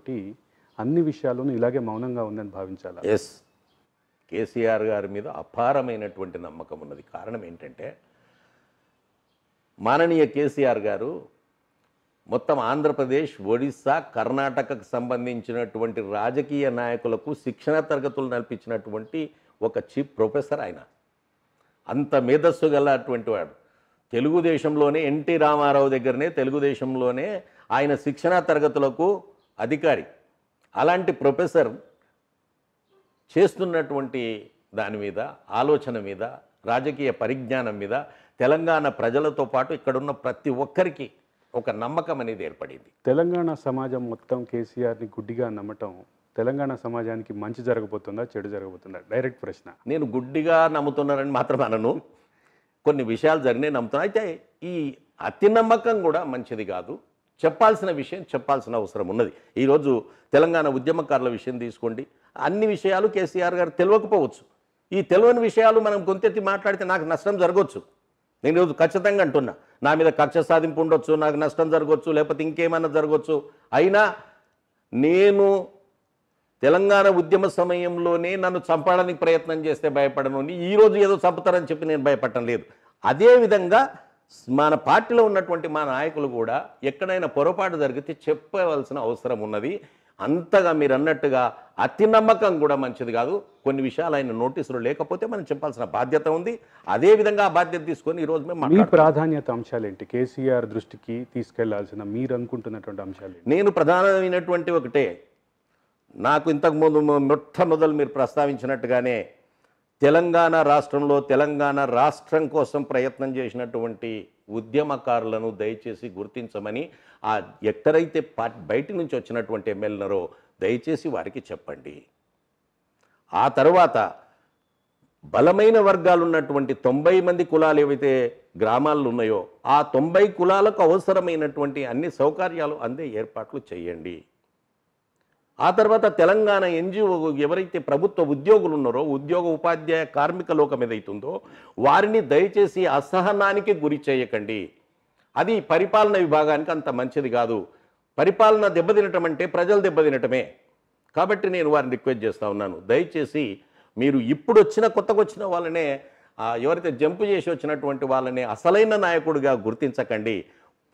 అన్ని విషయాలను ఇలాగే మౌనంగా ఉందని భావించాలి ఎస్ కేసీఆర్ గారి మీద అపారమైనటువంటి నమ్మకం ఉన్నది కారణం ఏంటంటే మాననీయ కేసీఆర్ గారు మొత్తం ఆంధ్రప్రదేశ్ ఒడిస్సా కర్ణాటకకు సంబంధించినటువంటి రాజకీయ నాయకులకు శిక్షణ తరగతులు నడిపించినటువంటి ఒక చీఫ్ ప్రొఫెసర్ ఆయన అంత మేధస్సు గల అటువంటి వాడు తెలుగుదేశంలోనే ఎన్టీ రామారావు దగ్గరనే తెలుగుదేశంలోనే ఆయన శిక్షణా తరగతులకు అధికారి అలాంటి ప్రొఫెసర్ చేస్తున్నటువంటి దాని మీద ఆలోచన మీద రాజకీయ పరిజ్ఞానం మీద తెలంగాణ ప్రజలతో పాటు ఇక్కడున్న ప్రతి ఒక్కరికి ఒక నమ్మకం అనేది ఏర్పడింది తెలంగాణ సమాజం మొత్తం కేసీఆర్ని గుడ్డిగా నమ్మటం తెలంగాణ సమాజానికి మంచి జరగబోతుందా చెడు జరగబోతుందా డైరెక్ట్ ప్రశ్న నేను గుడ్డిగా నమ్ముతున్నానని మాత్రం అనను కొన్ని విషయాలు జరిగినాయి నమ్ముతున్నా అయితే ఈ అతి నమ్మకం కూడా మంచిది కాదు చెప్పాల్సిన విషయం చెప్పాల్సిన అవసరం ఉన్నది ఈరోజు తెలంగాణ ఉద్యమకారుల విషయం తీసుకోండి అన్ని విషయాలు కేసీఆర్ గారు తెలియకపోవచ్చు ఈ తెలియని విషయాలు మనం కొంతెత్తి మాట్లాడితే నాకు నష్టం జరగవచ్చు నేను ఈరోజు ఖచ్చితంగా అంటున్నా నా మీద కక్ష సాధింపు ఉండొచ్చు నాకు నష్టం జరగవచ్చు లేకపోతే ఇంకేమైనా జరగవచ్చు అయినా నేను తెలంగాణ ఉద్యమ సమయంలోనే నన్ను చంపడానికి ప్రయత్నం చేస్తే భయపడను ఈరోజు ఏదో చంపుతారని చెప్పి నేను భయపడటం లేదు అదేవిధంగా మన పార్టీలో ఉన్నటువంటి మా నాయకులు కూడా ఎక్కడైనా పొరపాటు జరిగితే చెప్పవలసిన అవసరం ఉన్నది అంతగా మీరు అన్నట్టుగా అతి నమ్మకం కూడా మంచిది కాదు కొన్ని విషయాలు ఆయన నోటీసులు లేకపోతే మనం చెప్పాల్సిన బాధ్యత ఉంది అదే విధంగా ఆ బాధ్యత తీసుకొని ఈ రోజు మేము మీ ప్రాధాన్యత అంశాలు ఏంటి కేసీఆర్ దృష్టికి తీసుకెళ్లాల్సిన మీరు అనుకుంటున్నటువంటి అంశాలు నేను ప్రధానమైనటువంటి ఒకటే నాకు ఇంతకుముందు మొట్టమొదలు మీరు ప్రస్తావించినట్టుగానే తెలంగాణ రాష్ట్రంలో తెలంగాణ రాష్ట్రం కోసం ప్రయత్నం చేసినటువంటి ఉద్యమకారులను దయచేసి గుర్తించమని ఆ ఎక్కడైతే బయటి నుంచి వచ్చినటువంటి ఎమ్మెల్యేనరో దయచేసి వారికి చెప్పండి ఆ తర్వాత బలమైన వర్గాలు ఉన్నటువంటి తొంభై మంది కులాలు ఏవైతే గ్రామాల్లో ఉన్నాయో ఆ తొంభై కులాలకు అవసరమైనటువంటి అన్ని సౌకర్యాలు అందే ఏర్పాట్లు చేయండి ఆ తర్వాత తెలంగాణ ఎన్జిఓ ఎవరైతే ప్రభుత్వ ఉద్యోగులు ఉన్నారో ఉద్యోగ ఉపాధ్యాయ కార్మిక లోకం ఏదైతుందో వారిని దయచేసి అసహనానికి గురి చేయకండి అది పరిపాలన విభాగానికి అంత మంచిది కాదు పరిపాలన దెబ్బతినటం అంటే ప్రజలు దెబ్బతినటమే కాబట్టి నేను వారిని రిక్వెస్ట్ చేస్తూ ఉన్నాను దయచేసి మీరు ఇప్పుడు వచ్చిన కొత్తగా వచ్చిన వాళ్ళనే ఎవరైతే జంపు చేసి వచ్చినటువంటి వాళ్ళని అసలైన నాయకుడిగా గుర్తించకండి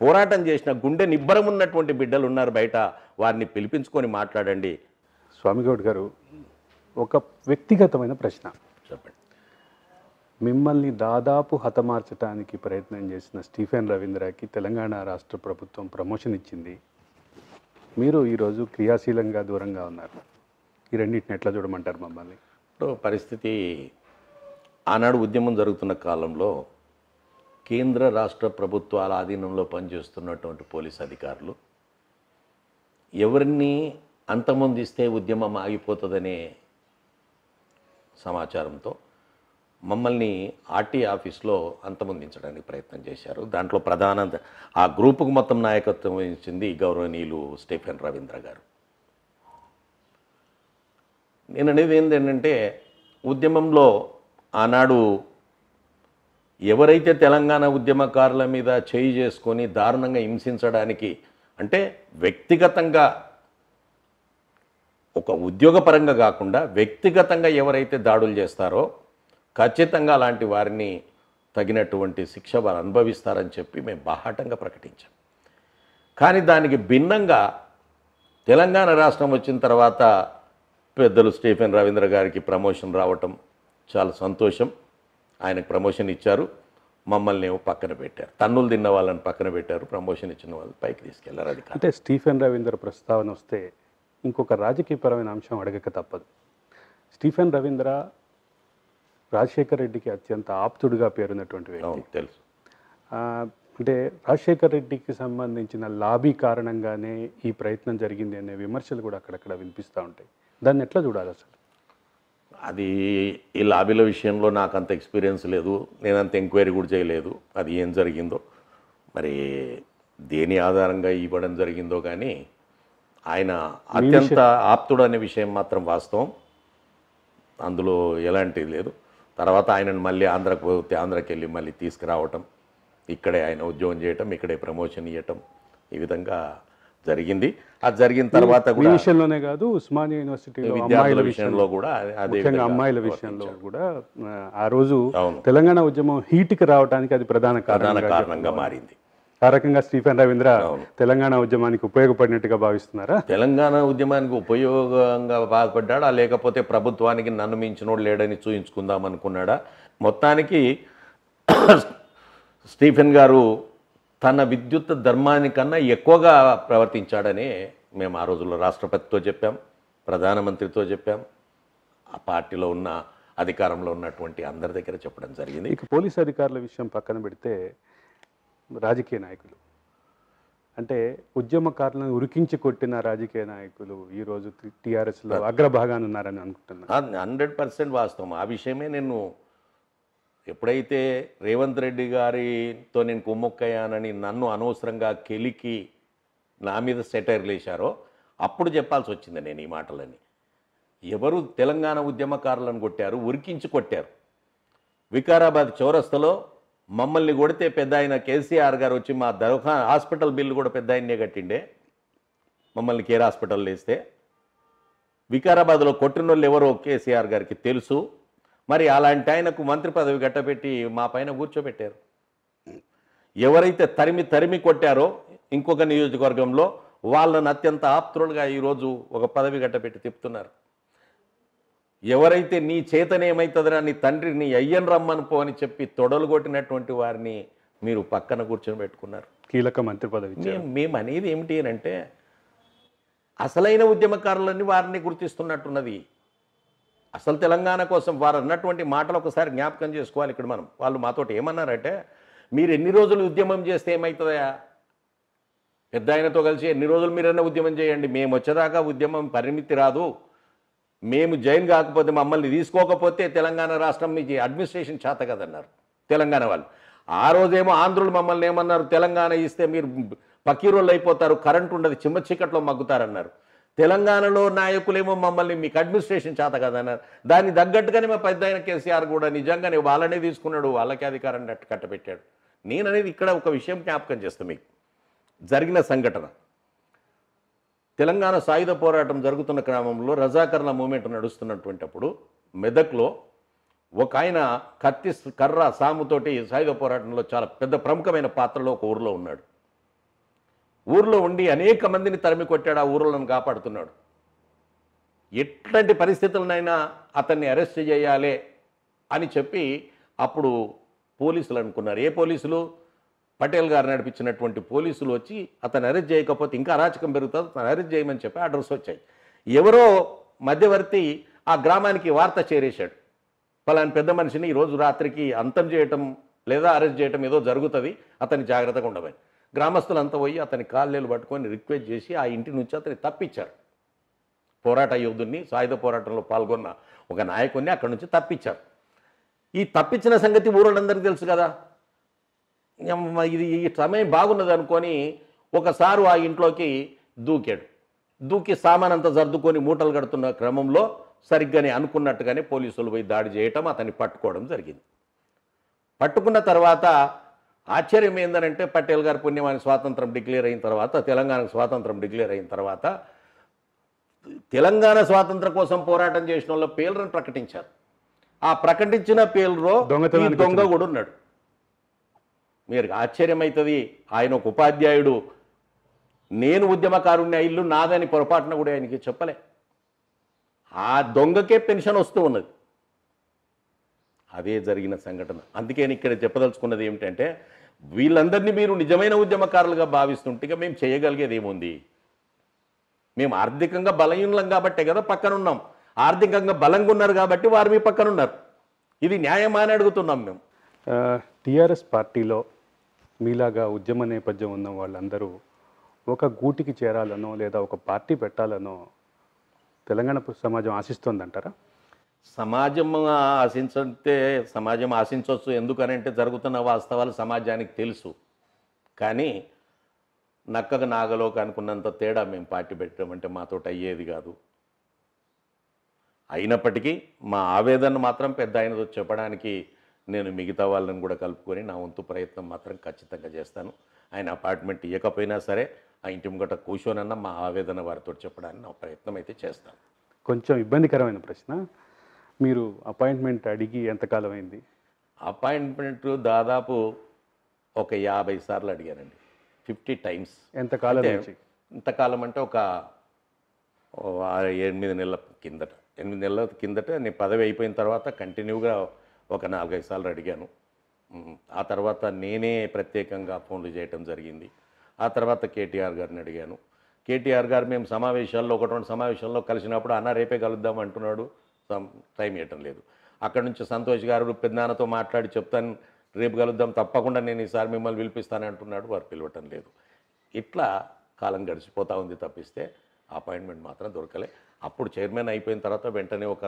పోరాటం చేసిన గుండె నిబ్బరం ఉన్నటువంటి బిడ్డలు ఉన్నారు బయట వారిని పిలిపించుకొని మాట్లాడండి స్వామిగౌడ్ గారు ఒక వ్యక్తిగతమైన ప్రశ్న చెప్పండి మిమ్మల్ని దాదాపు హతమార్చడానికి ప్రయత్నం చేసిన స్టీఫెన్ రవీంద్రకి తెలంగాణ రాష్ట్ర ప్రభుత్వం ప్రమోషన్ ఇచ్చింది మీరు ఈరోజు క్రియాశీలంగా దూరంగా ఉన్నారు ఈ రెండింటిని ఎట్లా చూడమంటారు మమ్మల్ని ఇప్పుడు పరిస్థితి ఆనాడు ఉద్యమం జరుగుతున్న కాలంలో కేంద్ర రాష్ట్ర ప్రభుత్వాల ఆధీనంలో పనిచేస్తున్నటువంటి పోలీస్ అధికారులు ఎవరిని ఇస్తే ఉద్యమం ఆగిపోతుందనే సమాచారంతో మమ్మల్ని ఆర్టీ ఆఫీస్లో అంతమొందించడానికి ప్రయత్నం చేశారు దాంట్లో ప్రధాన ఆ గ్రూపుకు మొత్తం నాయకత్వం వహించింది గౌరవనీయులు స్టీఫెన్ రవీంద్ర గారు నేను అనేది ఏంటంటే ఉద్యమంలో ఆనాడు ఎవరైతే తెలంగాణ ఉద్యమకారుల మీద చేయి చేసుకొని దారుణంగా హింసించడానికి అంటే వ్యక్తిగతంగా ఒక ఉద్యోగపరంగా కాకుండా వ్యక్తిగతంగా ఎవరైతే దాడులు చేస్తారో ఖచ్చితంగా అలాంటి వారిని తగినటువంటి శిక్ష వారు అనుభవిస్తారని చెప్పి మేము బాహాటంగా ప్రకటించాం కానీ దానికి భిన్నంగా తెలంగాణ రాష్ట్రం వచ్చిన తర్వాత పెద్దలు స్టీఫెన్ రవీంద్ర గారికి ప్రమోషన్ రావటం చాలా సంతోషం ఆయనకు ప్రమోషన్ ఇచ్చారు మమ్మల్ని ఏమో పక్కన పెట్టారు తన్నులు తిన్న వాళ్ళని పక్కన పెట్టారు ప్రమోషన్ ఇచ్చిన వాళ్ళని పైకి తీసుకెళ్లారు అది అంటే స్టీఫెన్ రవీందర్ ప్రస్తావన వస్తే ఇంకొక రాజకీయపరమైన అంశం అడగక తప్పదు స్టీఫెన్ రవీంద్ర రాజశేఖర్ రెడ్డికి అత్యంత ఆప్తుడిగా పేరున్నటువంటి వ్యక్తి తెలుసు అంటే రాజశేఖర్ రెడ్డికి సంబంధించిన లాబీ కారణంగానే ఈ ప్రయత్నం జరిగింది అనే విమర్శలు కూడా అక్కడక్కడ వినిపిస్తూ ఉంటాయి దాన్ని ఎట్లా చూడాలి అసలు అది ఈ లాబీల విషయంలో నాకు అంత ఎక్స్పీరియన్స్ లేదు నేను అంత ఎంక్వైరీ కూడా చేయలేదు అది ఏం జరిగిందో మరి దేని ఆధారంగా ఇవ్వడం జరిగిందో కానీ ఆయన అత్యంత ఆప్తుడు అనే విషయం మాత్రం వాస్తవం అందులో ఎలాంటిది లేదు తర్వాత ఆయనను మళ్ళీ ఆంధ్రకు పోతే ఆంధ్రకి వెళ్ళి మళ్ళీ తీసుకురావటం ఇక్కడే ఆయన ఉద్యోగం చేయటం ఇక్కడే ప్రమోషన్ ఇవ్వటం ఈ విధంగా జరిగింది అది జరిగిన తర్వాత కూడా విషయంలోనే కాదు ఉస్మానియా యూనివర్సిటీ విద్యార్థుల విషయంలో కూడా అదే అమ్మాయిల విషయంలో కూడా ఆ రోజు తెలంగాణ ఉద్యమం హీట్ కి రావడానికి అది ప్రధాన కారణంగా మారింది ఆ రకంగా స్టీఫెన్ రవీంద్ర తెలంగాణ ఉద్యమానికి ఉపయోగపడినట్టుగా భావిస్తున్నారా తెలంగాణ ఉద్యమానికి ఉపయోగంగా బాధపడ్డా లేకపోతే ప్రభుత్వానికి నన్ను మించినోడు లేడని చూయించుకుందాం అనుకున్నాడా మొత్తానికి స్టీఫెన్ గారు తన విద్యుత్ ధర్మానికన్నా ఎక్కువగా ప్రవర్తించాడని మేము ఆ రోజుల్లో రాష్ట్రపతితో చెప్పాం ప్రధానమంత్రితో చెప్పాం ఆ పార్టీలో ఉన్న అధికారంలో ఉన్నటువంటి అందరి దగ్గర చెప్పడం జరిగింది ఇక పోలీస్ అధికారుల విషయం పక్కన పెడితే రాజకీయ నాయకులు అంటే ఉద్యమకారులను ఉరికించి కొట్టిన రాజకీయ నాయకులు ఈరోజు టీఆర్ఎస్లో అగ్రభాగాన్ని ఉన్నారని అనుకుంటున్నాను హండ్రెడ్ పర్సెంట్ వాస్తవం ఆ విషయమే నేను ఎప్పుడైతే రేవంత్ రెడ్డి గారితో నేను కుమ్మొక్కయానని నన్ను అనవసరంగా కెలికి నా మీద సెటైర్లు వేశారో అప్పుడు చెప్పాల్సి వచ్చింది నేను ఈ మాటలని ఎవరు తెలంగాణ ఉద్యమకారులను కొట్టారు ఉరికించి కొట్టారు వికారాబాద్ చౌరస్తలో మమ్మల్ని కొడితే పెద్ద ఆయన కేసీఆర్ గారు వచ్చి మా దర్హా హాస్పిటల్ బిల్లు కూడా పెద్ద ఆయన్నే కట్టిండే మమ్మల్ని కేర్ హాస్పిటల్ వేస్తే వికారాబాద్లో కొట్టిన వాళ్ళు ఎవరో కేసీఆర్ గారికి తెలుసు మరి అలాంటి ఆయనకు మంత్రి పదవి గట్టబెట్టి మా పైన కూర్చోబెట్టారు ఎవరైతే తరిమి తరిమి కొట్టారో ఇంకొక నియోజకవర్గంలో వాళ్ళను అత్యంత ఆప్తులుగా ఈరోజు ఒక పదవి గట్టబెట్టి తిప్పుతున్నారు ఎవరైతే నీ ఏమవుతుందని నీ తండ్రి నీ అయ్యన్ రమ్మను పో అని చెప్పి తొడలు కొట్టినటువంటి వారిని మీరు పక్కన కూర్చొని పెట్టుకున్నారు కీలక మంత్రి పదవి మేము అనేది ఏమిటి అంటే అసలైన ఉద్యమకారులన్నీ వారిని గుర్తిస్తున్నట్టున్నది అసలు తెలంగాణ కోసం వారు అన్నటువంటి మాటలు ఒకసారి జ్ఞాపకం చేసుకోవాలి ఇక్కడ మనం వాళ్ళు మాతో ఏమన్నారంటే మీరు ఎన్ని రోజులు ఉద్యమం చేస్తే ఏమవుతుందా పెద్ద ఆయనతో కలిసి ఎన్ని రోజులు మీరన్నా ఉద్యమం చేయండి మేము వచ్చేదాకా ఉద్యమం పరిమితి రాదు మేము జైన్ కాకపోతే మమ్మల్ని తీసుకోకపోతే తెలంగాణ రాష్ట్రం మీకు అడ్మినిస్ట్రేషన్ చేత కదన్నారు తెలంగాణ వాళ్ళు ఆ రోజేమో ఆంధ్రులు మమ్మల్ని ఏమన్నారు తెలంగాణ ఇస్తే మీరు పక్కీరోళ్ళు అయిపోతారు కరెంట్ ఉండదు చిమ్మ చీకట్లో మగ్గుతారన్నారు తెలంగాణలో నాయకులేమో మమ్మల్ని మీకు అడ్మినిస్ట్రేషన్ చేత కదన్నారు దానికి తగ్గట్టుగానే మా పెద్ద ఆయన కేసీఆర్ కూడా నిజంగానే వాళ్ళనే తీసుకున్నాడు వాళ్ళకే అధికారం కట్టబెట్టాడు నేననేది ఇక్కడ ఒక విషయం జ్ఞాపకం చేస్తాను మీకు జరిగిన సంఘటన తెలంగాణ సాయుధ పోరాటం జరుగుతున్న క్రమంలో రజాకర్ల మూమెంట్ అప్పుడు మెదక్లో ఒక ఆయన కత్తి కర్ర సాముతోటి సాయుధ పోరాటంలో చాలా పెద్ద ప్రముఖమైన పాత్రలో ఒక ఊరిలో ఉన్నాడు ఊర్లో ఉండి అనేక మందిని తరిమి కొట్టాడు ఆ ఊర్లను కాపాడుతున్నాడు ఎట్లాంటి పరిస్థితులనైనా అతన్ని అరెస్ట్ చేయాలి అని చెప్పి అప్పుడు పోలీసులు అనుకున్నారు ఏ పోలీసులు పటేల్ గారు నడిపించినటువంటి పోలీసులు వచ్చి అతను అరెస్ట్ చేయకపోతే ఇంకా అరాచకం పెరుగుతుంది అతను అరెస్ట్ చేయమని చెప్పి ఆర్డర్స్ వచ్చాయి ఎవరో మధ్యవర్తి ఆ గ్రామానికి వార్త చేరేశాడు పలాని పెద్ద మనిషిని ఈరోజు రాత్రికి అంతం చేయటం లేదా అరెస్ట్ చేయటం ఏదో జరుగుతుంది అతన్ని జాగ్రత్తగా ఉండమని గ్రామస్తులంతా పోయి అతని కాళ్ళేలు పట్టుకొని రిక్వెస్ట్ చేసి ఆ ఇంటి నుంచి అతన్ని తప్పించారు పోరాట యోధుడిని సాయుధ పోరాటంలో పాల్గొన్న ఒక నాయకుడిని అక్కడి నుంచి తప్పించారు ఈ తప్పించిన సంగతి ఊరోళ్ళందరికీ తెలుసు కదా ఇది ఈ సమయం బాగున్నది అనుకొని ఒకసారి ఆ ఇంట్లోకి దూకాడు దూకి సామానంతా సర్దుకొని మూటలు కడుతున్న క్రమంలో సరిగ్గానే అనుకున్నట్టుగానే పోలీసులు పోయి దాడి చేయటం అతన్ని పట్టుకోవడం జరిగింది పట్టుకున్న తర్వాత ఆశ్చర్యం ఏందనంటే పటేల్ గారు పుణ్యమాని స్వాతంత్రం డిక్లేర్ అయిన తర్వాత తెలంగాణకు స్వాతంత్రం డిక్లేర్ అయిన తర్వాత తెలంగాణ స్వాతంత్రం కోసం పోరాటం చేసిన వాళ్ళు పేలురని ప్రకటించారు ఆ ప్రకటించిన పేలురో దొంగ కూడా ఉన్నాడు మీరు ఆశ్చర్యమవుతుంది ఆయన ఒక ఉపాధ్యాయుడు నేను ఉద్యమకారుణ్య ఇల్లు నాదని పొరపాటున కూడా ఆయనకి చెప్పలే ఆ దొంగకే పెన్షన్ వస్తూ ఉన్నది అదే జరిగిన సంఘటన అందుకే ఇక్కడ చెప్పదలుచుకున్నది ఏమిటంటే వీళ్ళందరినీ మీరు నిజమైన ఉద్యమకారులుగా భావిస్తుంటే మేము చేయగలిగేది ఏముంది మేము ఆర్థికంగా బలహీనం కాబట్టే కదా పక్కనున్నాం ఆర్థికంగా బలంగా ఉన్నారు కాబట్టి వారు మీ ఉన్నారు ఇది న్యాయమా అని అడుగుతున్నాం మేము టీఆర్ఎస్ పార్టీలో మీలాగా ఉద్యమ నేపథ్యం ఉన్న వాళ్ళందరూ ఒక గూటికి చేరాలనో లేదా ఒక పార్టీ పెట్టాలనో తెలంగాణ సమాజం ఆశిస్తోందంటారా సమాజం ఆశించంటే సమాజం ఆశించవచ్చు ఎందుకనంటే జరుగుతున్న వాస్తవాలు సమాజానికి తెలుసు కానీ నక్కకు నాగలోకి అనుకున్నంత తేడా మేము పార్టీ పెట్టామంటే మాతో అయ్యేది కాదు అయినప్పటికీ మా ఆవేదన మాత్రం పెద్ద ఆయనతో చెప్పడానికి నేను మిగతా వాళ్ళని కూడా కలుపుకొని నా వంతు ప్రయత్నం మాత్రం ఖచ్చితంగా చేస్తాను ఆయన అపార్ట్మెంట్ ఇవ్వకపోయినా సరే ఆ ఇంటి ముంగట కూర్చోనన్న మా ఆవేదన వారితో చెప్పడానికి నా ప్రయత్నం అయితే చేస్తాను కొంచెం ఇబ్బందికరమైన ప్రశ్న మీరు అపాయింట్మెంట్ అడిగి ఎంతకాలం అయింది అపాయింట్మెంట్ దాదాపు ఒక యాభై సార్లు అడిగానండి ఫిఫ్టీ టైమ్స్ ఎంతకాలం ఇంతకాలం అంటే ఒక ఎనిమిది నెలల కిందట ఎనిమిది నెలల కిందట నేను పదవి అయిపోయిన తర్వాత కంటిన్యూగా ఒక నాలుగైదు సార్లు అడిగాను ఆ తర్వాత నేనే ప్రత్యేకంగా ఫోన్లు చేయటం జరిగింది ఆ తర్వాత కేటీఆర్ గారిని అడిగాను కేటీఆర్ గారు మేము సమావేశాల్లో ఒకటువంటి సమావేశంలో కలిసినప్పుడు అన్న రేపే కలుద్దాం అంటున్నాడు టైం ఇవ్వటం లేదు అక్కడ నుంచి సంతోష్ గారు పెద్దనాన్నతో మాట్లాడి చెప్తాను రేపు కలుద్దాం తప్పకుండా నేను ఈసారి మిమ్మల్ని పిలిపిస్తాను అంటున్నాడు వారు పిలవటం లేదు ఇట్లా కాలం గడిచిపోతూ ఉంది తప్పిస్తే అపాయింట్మెంట్ మాత్రం దొరకలే అప్పుడు చైర్మన్ అయిపోయిన తర్వాత వెంటనే ఒక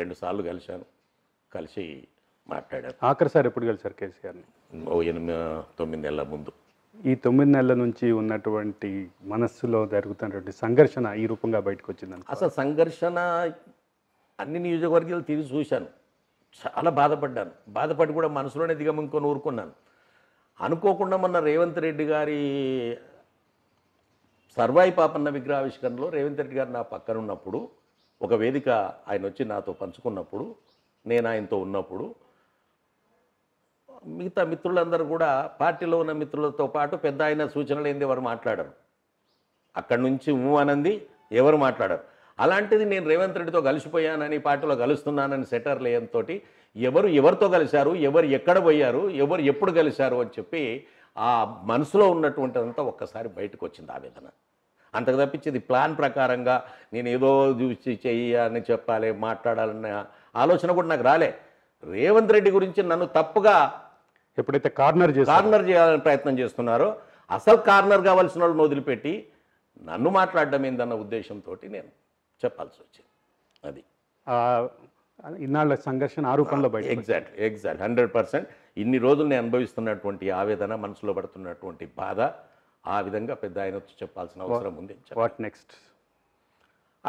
రెండు సార్లు కలిశాను కలిసి మాట్లాడాను సార్ ఎప్పుడు కలిశారు కేసీఆర్ ఓ ఎనిమిది తొమ్మిది నెలల ముందు ఈ తొమ్మిది నెలల నుంచి ఉన్నటువంటి మనస్సులో జరుగుతున్నటువంటి సంఘర్షణ ఈ రూపంగా బయటకు వచ్చిందని అసలు సంఘర్షణ అన్ని నియోజకవర్గాలు తిరిగి చూశాను చాలా బాధపడ్డాను బాధపడి కూడా మనసులోనే దిగమంకొని ఊరుకున్నాను అనుకోకుండా మొన్న రేవంత్ రెడ్డి గారి సర్వాయి పాపన్న విగ్రహావిష్కరణలో రేవంత్ రెడ్డి గారు నా పక్కన ఉన్నప్పుడు ఒక వేదిక ఆయన వచ్చి నాతో పంచుకున్నప్పుడు నేను ఆయనతో ఉన్నప్పుడు మిగతా మిత్రులందరూ కూడా పార్టీలో ఉన్న మిత్రులతో పాటు పెద్ద ఆయన సూచనలు ఏంది ఎవరు మాట్లాడరు అక్కడి నుంచి ఊ అనంది ఎవరు మాట్లాడరు అలాంటిది నేను రేవంత్ రెడ్డితో కలిసిపోయానని పార్టీలో కలుస్తున్నానని సెటర్ లేయంతో ఎవరు ఎవరితో కలిశారు ఎవరు ఎక్కడ పోయారు ఎవరు ఎప్పుడు కలిశారు అని చెప్పి ఆ మనసులో ఉన్నటువంటిదంతా ఒక్కసారి బయటకు వచ్చింది ఆవేదన అంతకు తప్పించేది ప్లాన్ ప్రకారంగా నేను ఏదో చూసి చెయ్యాలని చెప్పాలి మాట్లాడాలన్న ఆలోచన కూడా నాకు రాలే రేవంత్ రెడ్డి గురించి నన్ను తప్పుగా ఎప్పుడైతే కార్నర్ కార్నర్ చేయాలని ప్రయత్నం చేస్తున్నారో అసలు కార్నర్ కావాల్సిన వాళ్ళని వదిలిపెట్టి నన్ను మాట్లాడడం ఏందన్న ఉద్దేశంతో నేను చెప్పాల్సి వచ్చింది అది ఇన్నాళ్ళ సంఘర్షణ ఆ రూపంలో బయట ఎగ్జాక్ట్ ఎగ్జాక్ట్ హండ్రెడ్ పర్సెంట్ ఇన్ని రోజులు నేను అనుభవిస్తున్నటువంటి ఆవేదన మనసులో పడుతున్నటువంటి బాధ ఆ విధంగా పెద్ద ఆయన చెప్పాల్సిన అవసరం ఉంది వాట్ నెక్స్ట్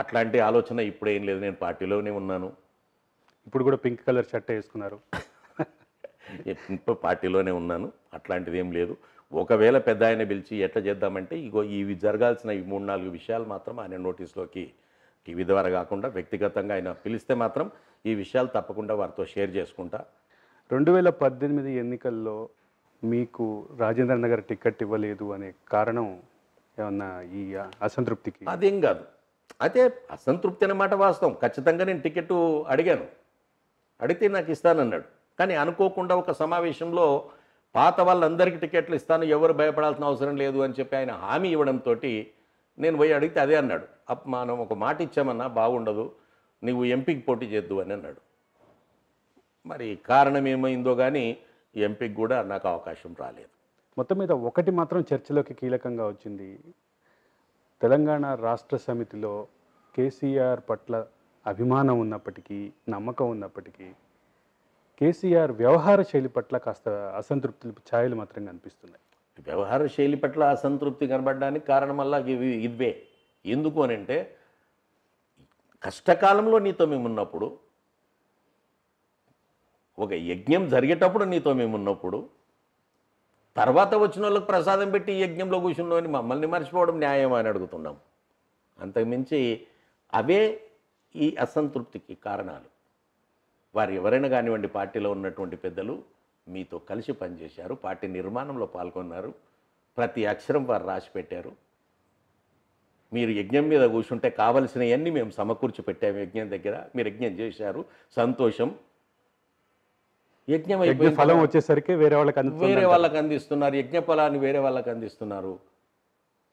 అట్లాంటి ఆలోచన ఇప్పుడేం లేదు నేను పార్టీలోనే ఉన్నాను ఇప్పుడు కూడా పింక్ కలర్ షర్ట్ వేసుకున్నారు ఇప్పుడు పార్టీలోనే ఉన్నాను అట్లాంటిది ఏం లేదు ఒకవేళ పెద్ద ఆయన పిలిచి ఎట్లా చేద్దామంటే ఇగో ఇవి జరగాల్సిన ఈ మూడు నాలుగు విషయాలు మాత్రం ఆయన నోటీస్లోకి టీవీ ద్వారా కాకుండా వ్యక్తిగతంగా ఆయన పిలిస్తే మాత్రం ఈ విషయాలు తప్పకుండా వారితో షేర్ చేసుకుంటా రెండు వేల పద్దెనిమిది ఎన్నికల్లో మీకు రాజేంద్ర నగర్ టికెట్ ఇవ్వలేదు అనే కారణం ఏమన్నా ఈ అసంతృప్తికి అదేం కాదు అయితే అసంతృప్తి అన్నమాట వాస్తవం ఖచ్చితంగా నేను టికెట్ అడిగాను అడిగితే నాకు ఇస్తానన్నాడు కానీ అనుకోకుండా ఒక సమావేశంలో పాత వాళ్ళందరికీ టికెట్లు ఇస్తాను ఎవరు భయపడాల్సిన అవసరం లేదు అని చెప్పి ఆయన హామీ ఇవ్వడంతో నేను పోయి అడిగితే అదే అన్నాడు అప్ మనం ఒక మాట ఇచ్చామన్నా బాగుండదు నీవు ఎంపీకి పోటీ చేద్దు అని అన్నాడు మరి కారణం ఏమైందో కానీ ఎంపీకి కూడా నాకు అవకాశం రాలేదు మొత్తం మీద ఒకటి మాత్రం చర్చలోకి కీలకంగా వచ్చింది తెలంగాణ రాష్ట్ర సమితిలో కేసీఆర్ పట్ల అభిమానం ఉన్నప్పటికీ నమ్మకం ఉన్నప్పటికీ కేసీఆర్ వ్యవహార శైలి పట్ల కాస్త అసంతృప్తి ఛాయలు మాత్రం కనిపిస్తున్నాయి వ్యవహార శైలి పట్ల అసంతృప్తి కనబడడానికి కారణమల్లా ఇవి ఇవే ఎందుకు అని అంటే కష్టకాలంలో నీతో ఉన్నప్పుడు ఒక యజ్ఞం జరిగేటప్పుడు నీతో ఉన్నప్పుడు తర్వాత వచ్చిన వాళ్ళకి ప్రసాదం పెట్టి యజ్ఞంలో కూర్చున్నోని మమ్మల్ని మర్చిపోవడం న్యాయం అని అడుగుతున్నాం అంతకుమించి అవే ఈ అసంతృప్తికి కారణాలు వారు ఎవరైనా కానివ్వండి పార్టీలో ఉన్నటువంటి పెద్దలు మీతో కలిసి పనిచేశారు పార్టీ నిర్మాణంలో పాల్గొన్నారు ప్రతి అక్షరం వారు రాసి పెట్టారు మీరు యజ్ఞం మీద కూర్చుంటే కావలసినవన్నీ మేము సమకూర్చి పెట్టాము యజ్ఞం దగ్గర మీరు యజ్ఞం చేశారు సంతోషం యజ్ఞం అయిపోయి ఫలం వచ్చేసరికి వేరే వాళ్ళకి వేరే వాళ్ళకి అందిస్తున్నారు యజ్ఞ ఫలాన్ని వేరే వాళ్ళకి అందిస్తున్నారు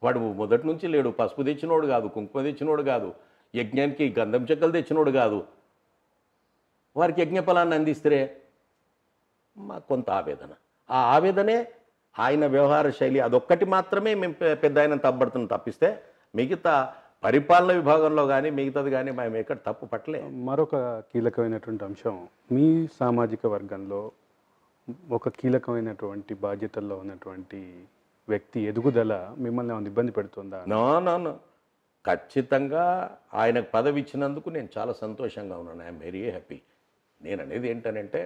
వాడు మొదటి నుంచి లేడు పసుపు తెచ్చినోడు కాదు కుంకుమ తెచ్చినోడు కాదు యజ్ఞానికి గంధం చెక్కలు తెచ్చినోడు కాదు వారికి యజ్ఞ ఫలాన్ని అందిస్తే కొంత ఆవేదన ఆ ఆవేదనే ఆయన వ్యవహార శైలి అదొక్కటి మాత్రమే మేము పెద్ద ఆయన తప్పబడుతున్న తప్పిస్తే మిగతా పరిపాలన విభాగంలో కానీ మిగతాది కానీ మేము ఎక్కడ తప్పు పట్టలే మరొక కీలకమైనటువంటి అంశం మీ సామాజిక వర్గంలో ఒక కీలకమైనటువంటి బాధ్యతల్లో ఉన్నటువంటి వ్యక్తి ఎదుగుదల మిమ్మల్ని ఏమైనా ఇబ్బంది పెడుతుందా నో ఖచ్చితంగా ఆయనకు పదవి ఇచ్చినందుకు నేను చాలా సంతోషంగా ఉన్నాను ఐఎమ్ వెరీ హ్యాపీ నేను అనేది ఏంటనంటే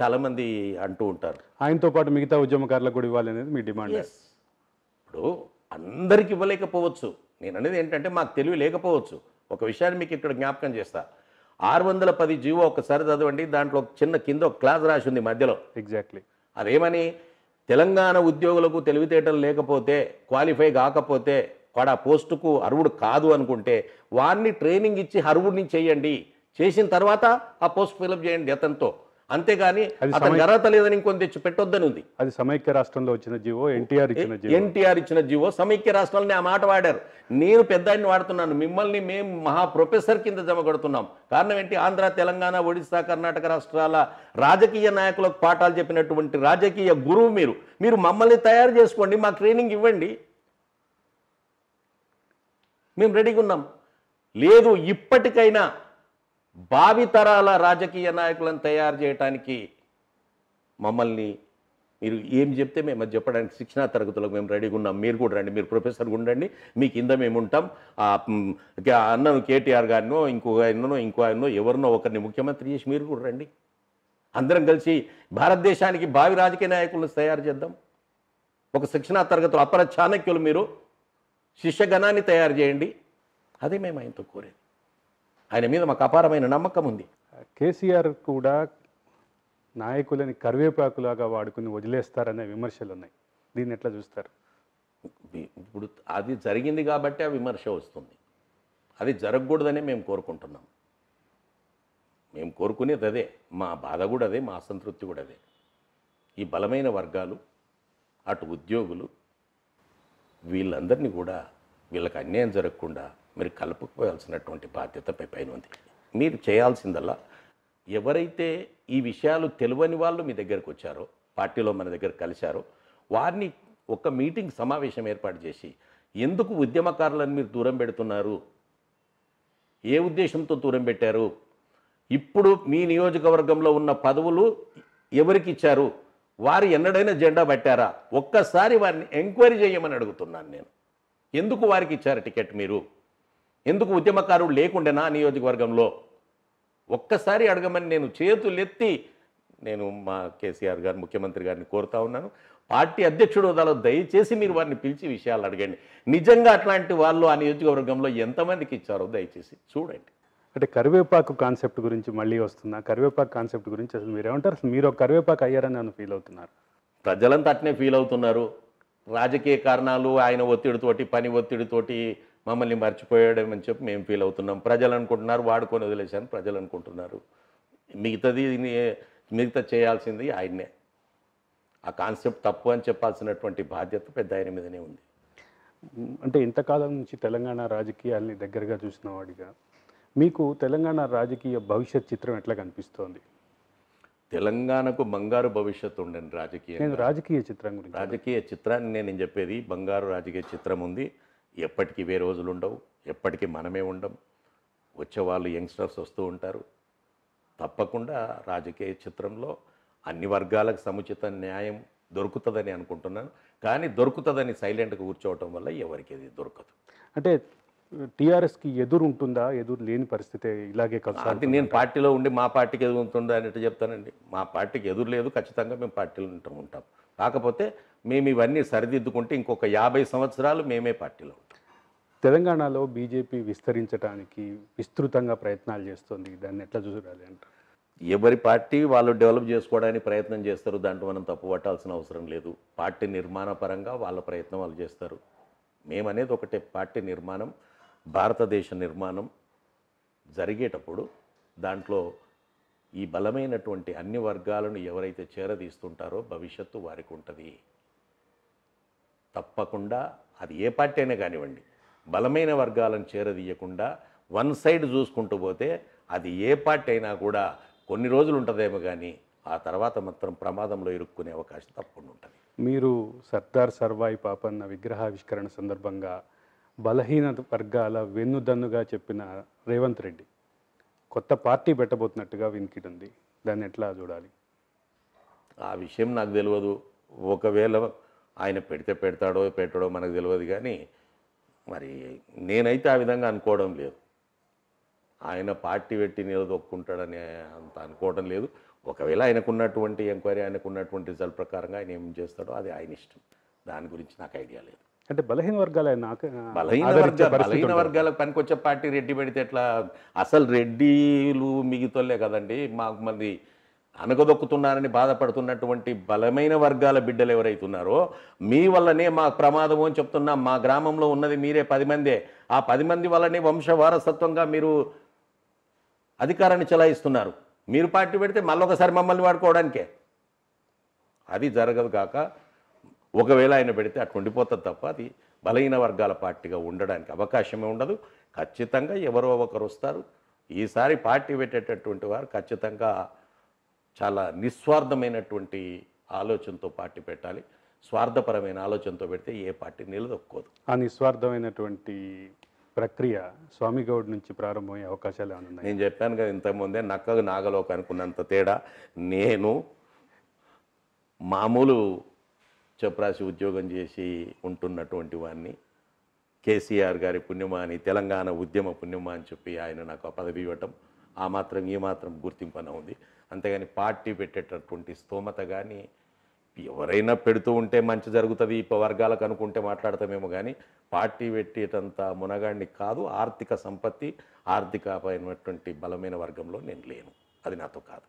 చాలామంది అంటూ ఉంటారు ఆయనతో పాటు మిగతా ఉద్యమకారులకు కూడా ఇవ్వాలనేది మీ డిమాండ్ ఇప్పుడు అందరికి ఇవ్వలేకపోవచ్చు నేను అనేది ఏంటంటే మాకు తెలివి లేకపోవచ్చు ఒక విషయాన్ని మీకు ఇక్కడ జ్ఞాపకం చేస్తా ఆరు వందల పది జీవో ఒకసారి చదవండి దాంట్లో చిన్న కింద ఒక క్లాస్ రాసి ఉంది మధ్యలో ఎగ్జాక్ట్లీ అదేమని తెలంగాణ ఉద్యోగులకు తెలివితేటలు లేకపోతే క్వాలిఫై కాకపోతే వాడు ఆ పోస్టుకు అర్హుడు కాదు అనుకుంటే వారిని ట్రైనింగ్ ఇచ్చి అర్హుడిని చేయండి చేసిన తర్వాత ఆ పోస్ట్ ఫిలప్ చేయండి అతనితో అంతేగాని అతనికి అర్హత లేదని ఇంకొంత తెచ్చి పెట్టొద్దని ఉంది అది సమైక్య రాష్ట్రంలో వచ్చిన జీవో ఎన్టీఆర్ ఇచ్చిన ఎన్టీఆర్ ఇచ్చిన జీవో సమైక్య రాష్ట్రాలని ఆ మాట వాడారు నేను పెద్ద వాడుతున్నాను మిమ్మల్ని మేము మహా ప్రొఫెసర్ కింద జమ కొడుతున్నాం కారణం ఏంటి ఆంధ్ర తెలంగాణ ఒడిశా కర్ణాటక రాష్ట్రాల రాజకీయ నాయకులకు పాఠాలు చెప్పినటువంటి రాజకీయ గురువు మీరు మీరు మమ్మల్ని తయారు చేసుకోండి మా ట్రైనింగ్ ఇవ్వండి మేము రెడీగా ఉన్నాం లేదు ఇప్పటికైనా భావితరాల రాజకీయ నాయకులను తయారు చేయడానికి మమ్మల్ని మీరు ఏం చెప్తే మేము అది చెప్పడానికి శిక్షణా తరగతులకు మేము రెడీగా ఉన్నాం మీరు కూడా రండి మీరు ప్రొఫెసర్ ఉండండి మీకు ఇంద మేము ఉంటాం అన్నను కేటీఆర్ గారినో ఇంకో ఆయననో ఇంకో ఆయనో ఎవరినో ఒకరిని ముఖ్యమంత్రి చేసి మీరు కూడా రండి అందరం కలిసి భారతదేశానికి భావి రాజకీయ నాయకులను తయారు చేద్దాం ఒక శిక్షణా తరగతులు అపర చాణక్యులు మీరు శిష్యగణాన్ని తయారు చేయండి అదే మేము ఆయనతో కోరేది ఆయన మీద మాకు అపారమైన నమ్మకం ఉంది కేసీఆర్ కూడా నాయకులని కరివేపాకులాగా వాడుకుని వదిలేస్తారనే విమర్శలు ఉన్నాయి దీన్ని ఎట్లా చూస్తారు ఇప్పుడు అది జరిగింది కాబట్టి ఆ విమర్శ వస్తుంది అది జరగకూడదని మేము కోరుకుంటున్నాం మేము కోరుకునేది అదే మా బాధ కూడా అదే మా అసంతృప్తి కూడా అదే ఈ బలమైన వర్గాలు అటు ఉద్యోగులు వీళ్ళందరినీ కూడా వీళ్ళకి అన్యాయం జరగకుండా మీరు కలుపుకోవాల్సినటువంటి బాధ్యత పై పైన ఉంది మీరు చేయాల్సిందల్లా ఎవరైతే ఈ విషయాలు తెలియని వాళ్ళు మీ దగ్గరకు వచ్చారో పార్టీలో మన దగ్గర కలిశారో వారిని ఒక మీటింగ్ సమావేశం ఏర్పాటు చేసి ఎందుకు ఉద్యమకారులను మీరు దూరం పెడుతున్నారు ఏ ఉద్దేశంతో దూరం పెట్టారు ఇప్పుడు మీ నియోజకవర్గంలో ఉన్న పదవులు ఎవరికి ఇచ్చారు వారు ఎన్నడైనా జెండా పట్టారా ఒక్కసారి వారిని ఎంక్వైరీ చేయమని అడుగుతున్నాను నేను ఎందుకు వారికి ఇచ్చారు టికెట్ మీరు ఎందుకు ఉద్యమకారుడు నా నియోజకవర్గంలో ఒక్కసారి అడగమని నేను చేతులెత్తి నేను మా కేసీఆర్ గారు ముఖ్యమంత్రి గారిని కోరుతా ఉన్నాను పార్టీ అధ్యక్షుడు హోదాలో దయచేసి మీరు వారిని పిలిచి విషయాలు అడగండి నిజంగా అట్లాంటి వాళ్ళు ఆ నియోజకవర్గంలో ఎంతమందికి ఇచ్చారో దయచేసి చూడండి అంటే కరివేపాకు కాన్సెప్ట్ గురించి మళ్ళీ వస్తున్నా కరివేపాకు కాన్సెప్ట్ గురించి అసలు మీరేమంటారు అసలు మీరు కరివేపాకు అయ్యారని నన్ను ఫీల్ అవుతున్నారు ప్రజలంతా అట్నే ఫీల్ అవుతున్నారు రాజకీయ కారణాలు ఆయన ఒత్తిడితోటి పని ఒత్తిడితోటి మమ్మల్ని మర్చిపోయాడేమని చెప్పి మేము ఫీల్ అవుతున్నాం ప్రజలు అనుకుంటున్నారు వాడుకొని వదిలేశాను ప్రజలు అనుకుంటున్నారు మిగతాది మిగతా చేయాల్సింది ఆయన్నే ఆ కాన్సెప్ట్ తప్పు అని చెప్పాల్సినటువంటి బాధ్యత పెద్ద ఆయన మీదనే ఉంది అంటే ఇంతకాలం నుంచి తెలంగాణ రాజకీయాల్ని దగ్గరగా చూసిన వాడిగా మీకు తెలంగాణ రాజకీయ భవిష్యత్ చిత్రం ఎట్లా కనిపిస్తోంది తెలంగాణకు బంగారు భవిష్యత్తు ఉండండి రాజకీయ రాజకీయ చిత్రం గురించి రాజకీయ చిత్రాన్ని నేను చెప్పేది బంగారు రాజకీయ చిత్రం ఉంది ఎప్పటికీ ఇవే రోజులు ఉండవు ఎప్పటికీ మనమే ఉండం వచ్చేవాళ్ళు యంగ్స్టర్స్ వస్తూ ఉంటారు తప్పకుండా రాజకీయ చిత్రంలో అన్ని వర్గాలకు సముచిత న్యాయం దొరుకుతుందని అనుకుంటున్నాను కానీ దొరుకుతుందని సైలెంట్గా కూర్చోవటం వల్ల ఎవరికి అది దొరకదు అంటే టీఆర్ఎస్కి ఎదురు ఉంటుందా ఎదురు లేని పరిస్థితి ఇలాగే కలిసి నేను పార్టీలో ఉండి మా పార్టీకి ఎదురు ఉంటుందా అన్నట్టు చెప్తానండి మా పార్టీకి ఎదురు లేదు ఖచ్చితంగా మేము పార్టీలో ఉంటాం ఉంటాం కాకపోతే మేము ఇవన్నీ సరిదిద్దుకుంటే ఇంకొక యాభై సంవత్సరాలు మేమే పార్టీలో ఉంటాం తెలంగాణలో బీజేపీ విస్తరించడానికి విస్తృతంగా ప్రయత్నాలు చేస్తుంది దాన్ని ఎట్లా చూడాలి అంటారు ఎవరి పార్టీ వాళ్ళు డెవలప్ చేసుకోవడానికి ప్రయత్నం చేస్తారు దాంట్లో మనం తప్పు పట్టాల్సిన అవసరం లేదు పార్టీ నిర్మాణ పరంగా వాళ్ళ ప్రయత్నం వాళ్ళు చేస్తారు మేమనేది ఒకటే పార్టీ నిర్మాణం భారతదేశ నిర్మాణం జరిగేటప్పుడు దాంట్లో ఈ బలమైనటువంటి అన్ని వర్గాలను ఎవరైతే చేరదీస్తుంటారో భవిష్యత్తు వారికి ఉంటుంది తప్పకుండా అది ఏ పార్టీ అయినా కానివ్వండి బలమైన వర్గాలను చేరదీయకుండా వన్ సైడ్ చూసుకుంటూ పోతే అది ఏ పార్టీ అయినా కూడా కొన్ని రోజులు ఉంటుందేమో కానీ ఆ తర్వాత మాత్రం ప్రమాదంలో ఇరుక్కునే అవకాశం తప్పకుండా ఉంటుంది మీరు సర్దార్ సర్వాయి పాపన్న విగ్రహావిష్కరణ సందర్భంగా బలహీన వర్గాల వెన్నుదన్నుగా చెప్పిన రేవంత్ రెడ్డి కొత్త పార్టీ పెట్టబోతున్నట్టుగా వినికిడుంది దాన్ని ఎట్లా చూడాలి ఆ విషయం నాకు తెలియదు ఒకవేళ ఆయన పెడితే పెడతాడో పెట్టడో మనకు తెలియదు కానీ మరి నేనైతే ఆ విధంగా అనుకోవడం లేదు ఆయన పార్టీ పెట్టి నిలదొక్కుంటాడని అంత అనుకోవడం లేదు ఒకవేళ ఆయనకున్నటువంటి ఎంక్వైరీ ఆయనకున్నటువంటి రిజల్ట్ ప్రకారంగా ఆయన ఏం చేస్తాడో అది ఆయన ఇష్టం దాని గురించి నాకు ఐడియా లేదు అంటే బలహీన వర్గాలు ఆయన బలహీన వర్గాలు బలహీన వర్గాలకు పనికొచ్చే పార్టీ రెడ్డి పెడితే ఎట్లా అసలు రెడ్డిలు మిగితోలే కదండి మాకు మంది అణగదొక్కుతున్నారని బాధపడుతున్నటువంటి బలమైన వర్గాల బిడ్డలు ఎవరైతే ఉన్నారో మీ వల్లనే మా ప్రమాదము అని చెప్తున్నా మా గ్రామంలో ఉన్నది మీరే పది మందే ఆ పది మంది వల్లనే వంశ వారసత్వంగా మీరు అధికారాన్ని చెలాయిస్తున్నారు మీరు పార్టీ పెడితే మళ్ళొకసారి మమ్మల్ని వాడుకోవడానికే అది జరగదు కాక ఒకవేళ ఆయన పెడితే అటు ఉండిపోతుంది తప్ప అది బలహీన వర్గాల పార్టీగా ఉండడానికి అవకాశమే ఉండదు ఖచ్చితంగా ఎవరో ఒకరు వస్తారు ఈసారి పార్టీ పెట్టేటటువంటి వారు ఖచ్చితంగా చాలా నిస్వార్థమైనటువంటి ఆలోచనతో పార్టీ పెట్టాలి స్వార్థపరమైన ఆలోచనతో పెడితే ఏ పార్టీ నిలదొక్కోదు ఆ నిస్వార్థమైనటువంటి ప్రక్రియ స్వామి గౌడ్ నుంచి ప్రారంభమయ్యే అవకాశాలు ఉన్నాయి నేను చెప్పాను కదా ఇంతకుముందే నక్క నాగలోకి అనుకున్నంత తేడా నేను మామూలు చపరాసి ఉద్యోగం చేసి ఉంటున్నటువంటి వాడిని కేసీఆర్ గారి పుణ్యమా అని తెలంగాణ ఉద్యమ పుణ్యమా అని చెప్పి ఆయన నాకు ఆ పదవి ఇవ్వటం ఆ మాత్రం ఈ మాత్రం గుర్తింపన ఉంది అంతేగాని పార్టీ పెట్టేటటువంటి స్తోమత కానీ ఎవరైనా పెడుతూ ఉంటే మంచి జరుగుతుంది ఇప్ప వర్గాలకు అనుకుంటే మాట్లాడతామేమో కానీ పార్టీ పెట్టేటంత మునగాడిని కాదు ఆర్థిక సంపత్తి ఆర్థికమైనటువంటి బలమైన వర్గంలో నేను లేను అది నాతో కాదు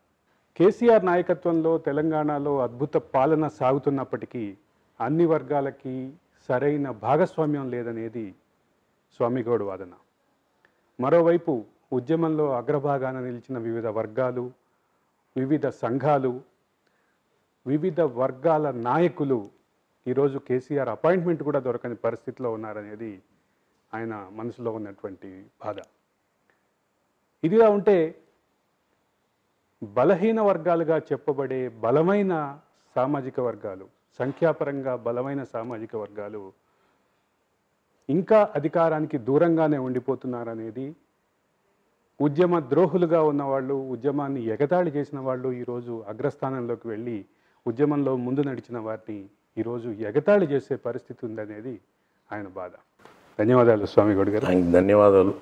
కేసీఆర్ నాయకత్వంలో తెలంగాణలో అద్భుత పాలన సాగుతున్నప్పటికీ అన్ని వర్గాలకి సరైన భాగస్వామ్యం లేదనేది స్వామిగౌడ్ వాదన మరోవైపు ఉద్యమంలో అగ్రభాగాన నిలిచిన వివిధ వర్గాలు వివిధ సంఘాలు వివిధ వర్గాల నాయకులు ఈరోజు కేసీఆర్ అపాయింట్మెంట్ కూడా దొరకని పరిస్థితిలో ఉన్నారనేది ఆయన మనసులో ఉన్నటువంటి బాధ ఇదిగా ఉంటే బలహీన వర్గాలుగా చెప్పబడే బలమైన సామాజిక వర్గాలు సంఖ్యాపరంగా బలమైన సామాజిక వర్గాలు ఇంకా అధికారానికి దూరంగానే ఉండిపోతున్నారనేది ఉద్యమ ద్రోహులుగా ఉన్నవాళ్ళు ఉద్యమాన్ని ఎగతాళి చేసిన వాళ్ళు ఈరోజు అగ్రస్థానంలోకి వెళ్ళి ఉద్యమంలో ముందు నడిచిన వారిని ఈరోజు ఎగతాళి చేసే పరిస్థితి ఉందనేది ఆయన బాధ ధన్యవాదాలు స్వామి గౌడ్ గారు ధన్యవాదాలు